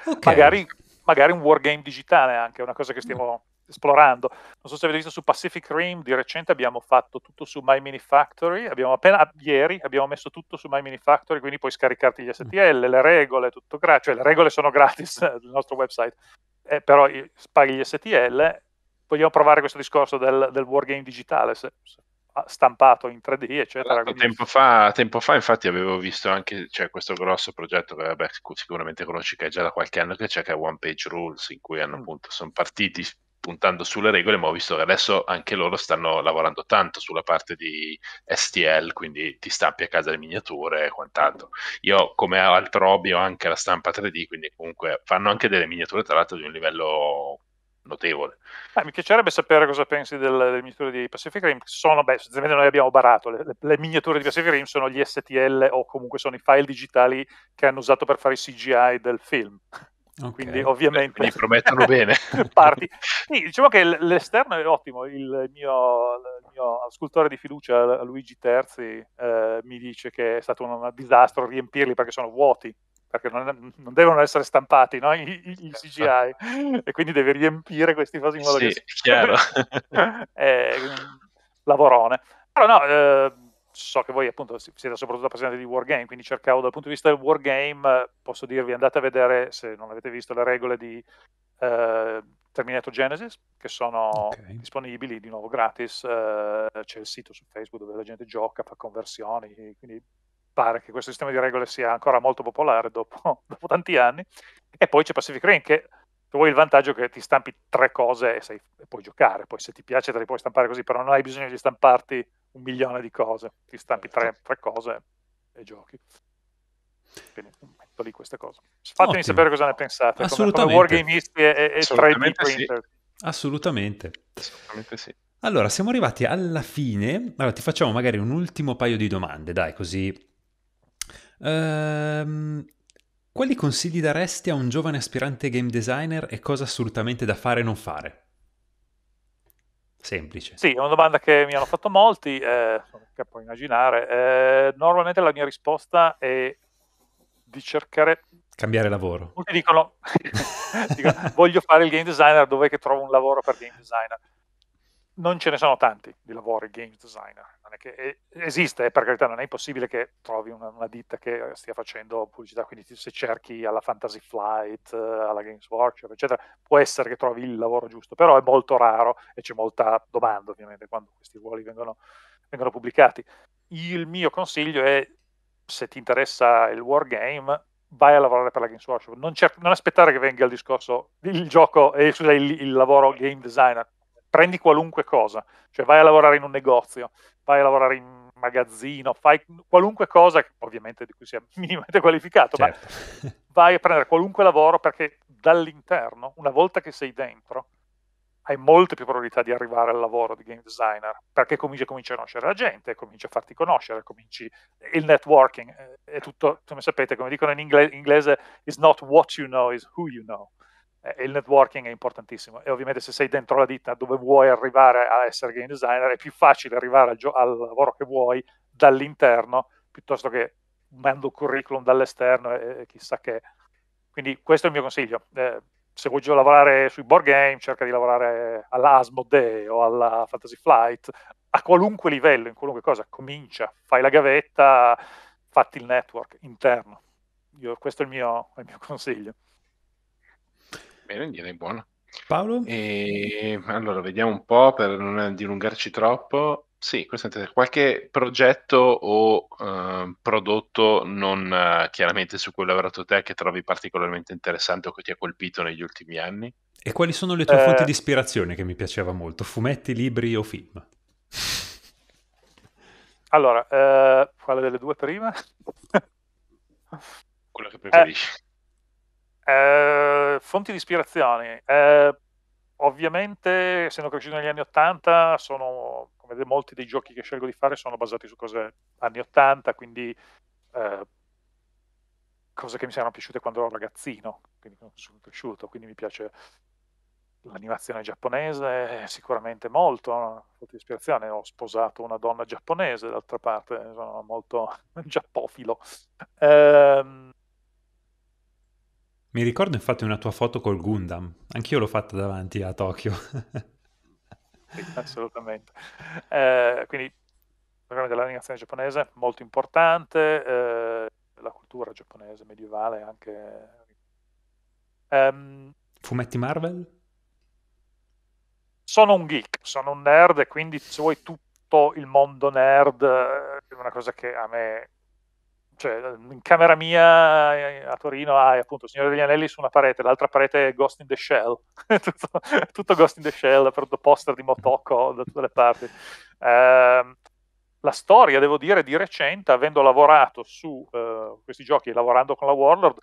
Okay. Magari, magari, un wargame digitale anche, una cosa che stiamo esplorando. Non so se avete visto su Pacific Rim, di recente abbiamo fatto tutto su My Mini Factory, abbiamo appena, ieri abbiamo messo tutto su My Mini Factory, quindi puoi scaricarti gli mm. STL, le regole, tutto gratis, cioè le regole sono gratis sul nostro website, eh, però paghi gli STL. Vogliamo provare questo discorso del, del wargame digitale, se, se ah, stampato in 3D, eccetera. Esatto, quindi... Tempo, fa, tempo, fa, infatti, avevo visto anche cioè, questo grosso progetto che vabbè, sicuramente conosci, che è già da qualche anno che c'è, che è One Page Rules, in cui hanno, mm. appunto sono partiti puntando sulle regole, ma ho visto che adesso anche loro stanno lavorando tanto sulla parte di STL, quindi ti stampi a casa le miniature e quant'altro. Io come altro hobby ho anche la stampa 3D, quindi comunque fanno anche delle miniature tra l'altro di un livello notevole. Eh, mi piacerebbe sapere cosa pensi del, delle miniature di Pacific Rim. Sono, beh, sostanzialmente noi abbiamo barato, le, le, le, miniature di Pacific Rim sono gli STL o comunque sono i file digitali che hanno usato per fare i CGI del film. Okay. Quindi ovviamente... Mi promettono bene. parti. Sì, diciamo che l'esterno è ottimo, il mio, il mio scultore di fiducia Luigi Terzi eh, mi dice che è stato un, disastro riempirli perché sono vuoti perché non, non, devono essere stampati no? I, i, eh, i CGI certo. e quindi devi riempire questi fasi in modo sì, che chiaro. è un eh, lavorone però no eh, so che voi appunto siete soprattutto appassionati di wargame, quindi cercavo dal punto di vista del wargame, posso dirvi andate a vedere, se non avete visto, le regole di eh, Terminator Genesis, che sono okay. disponibili di nuovo gratis, eh, c'è il sito su Facebook dove la gente gioca, fa conversioni, quindi pare che questo sistema di regole sia ancora molto popolare dopo, dopo tanti anni. E poi c'è Pacific Rain che vuoi il vantaggio che ti stampi tre cose e, sei, e puoi giocare, poi se ti piace te le puoi stampare così, però non hai bisogno di stamparti un milione di cose, ti stampi tre, tre cose e giochi. Quindi metto lì queste cose. Fatemi Ottimo. sapere cosa ne pensate. Assolutamente. Come, come wargamisti e, e Assolutamente sì. Assolutamente. Assolutamente sì. Allora, siamo arrivati alla fine. Allora, ti facciamo magari un ultimo paio di domande, dai, così. Ehm, quali consigli daresti a un giovane aspirante game designer e cosa assolutamente da fare e non fare? semplice. Sì, è una domanda che mi hanno fatto molti, eh, che puoi immaginare. Eh, normalmente la mia risposta è di cercare... Cambiare lavoro. Molti dicono, dicono voglio fare il game designer, dov'è che trovo un lavoro per game designer? non ce ne sono tanti di lavori games designer, è esiste, eh, per carità non è impossibile che trovi una, una, ditta che stia facendo pubblicità, quindi se cerchi alla Fantasy Flight, eh, alla Games Workshop, eccetera, può essere che trovi il lavoro giusto, però è molto raro e c'è molta domanda ovviamente quando questi ruoli vengono, vengono pubblicati. Il mio consiglio è, se ti interessa il wargame, vai a lavorare per la Games Workshop, non, cer- non aspettare che venga il discorso, il gioco, eh, scusa, il, il lavoro game designer, prendi qualunque cosa, cioè vai a lavorare in un negozio, vai a lavorare in un magazzino, fai qualunque cosa, ovviamente di cui sia minimamente qualificato, certo. ma vai a prendere qualunque lavoro perché dall'interno, una volta che sei dentro, hai molte più probabilità di arrivare al lavoro di game designer perché cominci, cominci a conoscere la gente, cominci a farti conoscere, cominci il networking, eh, è tutto, come sapete, come dicono in inglese, is not what you know, is who you know e eh, il networking è importantissimo e ovviamente se sei dentro la ditta dove vuoi arrivare a essere game designer è più facile arrivare al, gio- al lavoro che vuoi dall'interno piuttosto che mando curriculum dall'esterno e, e chissà che quindi questo è il mio consiglio eh, se vuoi lavorare sui board game cerca di lavorare all'Asmodee o alla Fantasy Flight a qualunque livello, in qualunque cosa comincia, fai la gavetta fatti il network interno Io, questo è il mio, è il mio consiglio Bene, direi buono. Paolo? E, allora, vediamo un po' per non dilungarci troppo. Sì, qualche progetto o eh, prodotto non eh, chiaramente su cui hai lavorato te che trovi particolarmente interessante o che ti ha colpito negli ultimi anni? E quali sono le tue eh... fonti di ispirazione che mi piaceva molto? Fumetti, libri o film? Allora, eh, quale delle due prima? Quello che preferisci. Eh, eh, fonti di ispirazione. Eh, ovviamente, essendo cresciuto negli anni 80, sono, come vedete, molti dei giochi che scelgo di fare sono basati su cose anni 80, quindi eh, cose che mi sono piaciute quando ero ragazzino, quindi sono cresciuto, quindi mi piace l'animazione giapponese sicuramente molto, una fonte di ispirazione, ho sposato una donna giapponese d'altra parte, sono molto giappofilo. Ehm, mi ricordo infatti una tua foto col Gundam, anch'io l'ho fatta davanti a Tokyo. assolutamente. Eh, quindi il programma dell'animazione giapponese è molto importante, eh, la cultura giapponese medievale anche. Um, Fumetti Marvel? Sono un geek, sono un nerd e quindi se vuoi tutto il mondo nerd eh, è una cosa che a me cioè, ehm, in camera mia eh, a Torino hai appunto Signore degli Anelli su una parete, l'altra parete è Ghost in the Shell, tutto, tutto, Ghost in the Shell, dappertutto poster di Motoko da tutte le parti. Eh, la storia, devo dire, di recente, avendo lavorato su eh, questi giochi e lavorando con la Warlord,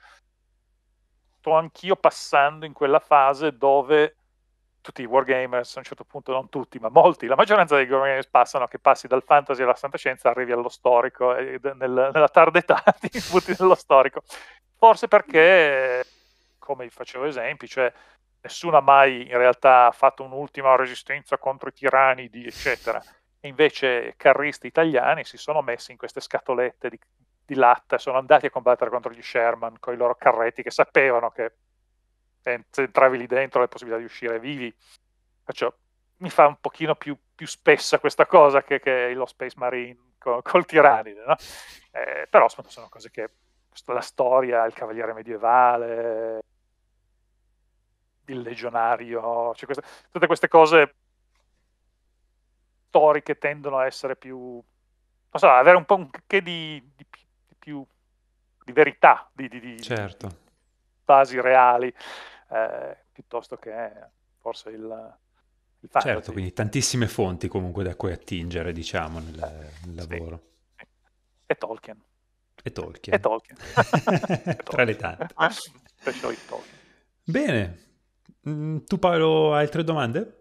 sto anch'io passando in quella fase dove tutti i wargamers a un certo punto, non tutti, ma molti, la maggioranza dei wargamers passano, che passi dal fantasy alla fantascienza, arrivi allo storico, e nel, nella tarda età ti butti nello storico. Forse perché, come vi facevo esempi, cioè nessuno ha mai in realtà fatto un'ultima resistenza contro i tiranidi, eccetera. E invece carristi italiani si sono messi in queste scatolette di, di latta, sono andati a combattere contro gli Sherman con i loro carretti che sapevano che eh, entravi lì dentro la possibilità di uscire vivi. Perciò mi fa un pochino più, più spessa questa cosa che, che, lo Space Marine col, col tiranide, no? eh, però sono cose che la storia, il cavaliere medievale, il legionario, cioè queste, tutte queste cose storiche tendono a essere più, non so, avere un po' un che di, di, di più di verità, di, di, di certo. basi reali eh, piuttosto che forse il, il fantasy. Certo, quindi tantissime fonti comunque da cui attingere, diciamo, nel, eh, nel lavoro. Sì, E Tolkien. E Tolkien. E Tolkien. Tra le tante. Bene. Mm, tu Paolo hai altre domande?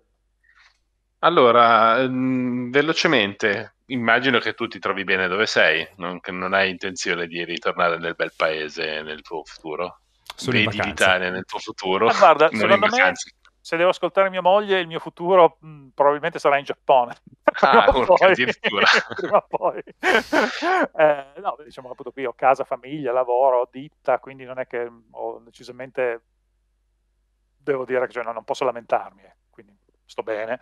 Allora, mm, velocemente, immagino che tu ti trovi bene dove sei, non, non hai intenzione di ritornare nel bel paese nel tuo futuro? Sono vedi l'Italia nel tuo futuro. Ma guarda, secondo me, se devo ascoltare mia moglie, il mio futuro mh, mm, probabilmente sarà in Giappone. Ah, orca, addirittura. eh, no, diciamo appunto qui ho casa, famiglia, lavoro, ditta, quindi non è che ho decisamente, devo dire che cioè, no, non posso lamentarmi, eh, quindi sto bene.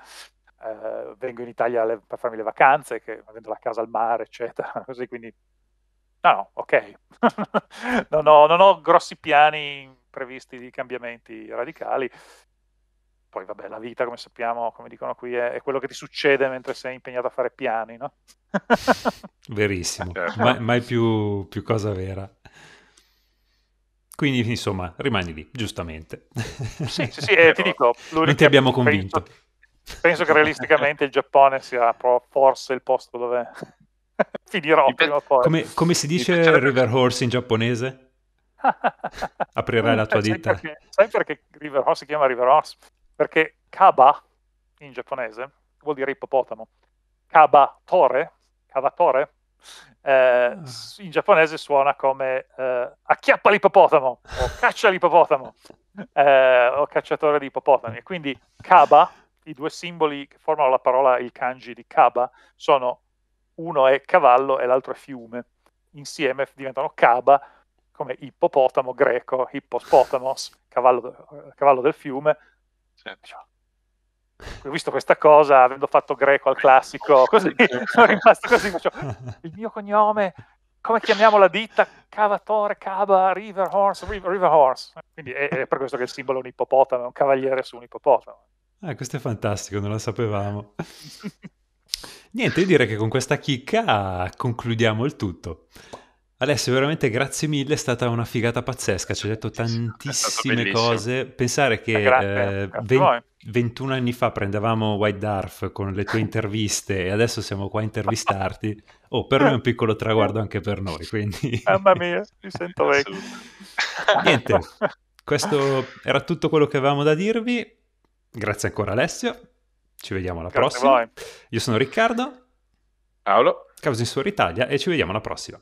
Eh, vengo in Italia alle, per farmi le vacanze, che avendo la casa al mare, eccetera, così quindi No, no, ok. non, ho, non, ho, grossi piani previsti di cambiamenti radicali. Poi, vabbè, la vita, come sappiamo, come dicono qui, è, è quello che ti succede mentre sei impegnato a fare piani, no? Verissimo, eh. Ma, mai, più, più cosa vera. Quindi, insomma, rimani lì, giustamente. Sì, sì, sì eh, ti dico. Non ti abbiamo convinto. Penso, penso che realisticamente il Giappone sia forse il posto dove finirò Dipende. prima o poi. Come, come si dice Dipende. River Horse in giapponese? Aprirai la tua ditta. Sai perché, sai perché River Horse si chiama River Horse? Perché Kaba in giapponese vuol dire ippopotamo. Kaba Kabatore, cavatore, eh, ah. in giapponese suona come eh, acchiappa l'ippopotamo o caccia l'ippopotamo eh, o cacciatore di ippopotami. quindi Kaba, i due simboli che formano la parola, il kanji di Kaba, sono uno è cavallo e l'altro è fiume. Insieme diventano caba, come ippopotamo greco, hippospotamos, cavallo, eh, cavallo del fiume. Sì. Certo. Cioè, ho visto questa cosa, avendo fatto greco al classico, così sono rimasto così. Faccio, il mio cognome, come chiamiamo la ditta? Cavatore, cava, river horse, river, river horse. Quindi è, è, per questo che il simbolo è un ippopotamo, è un cavaliere su un ippopotamo. Eh, questo è fantastico, non lo sapevamo. Niente, io direi che con questa chicca concludiamo il tutto. Alessio, veramente grazie mille, è stata una figata pazzesca, ci hai detto tantissime cose. Pensare che eh, grazie, eh, 20, 21 anni fa prendevamo White Darf con le tue interviste e adesso siamo qua a intervistarti. Oh, per noi è un piccolo traguardo anche per noi, quindi... Mamma mia, mi sento vecchio. Niente, questo era tutto quello che avevamo da dirvi. Grazie ancora Alessio. Ci vediamo alla Grazie prossima. Voi. Io sono Riccardo. Paolo. in Suor Italia e ci vediamo alla prossima.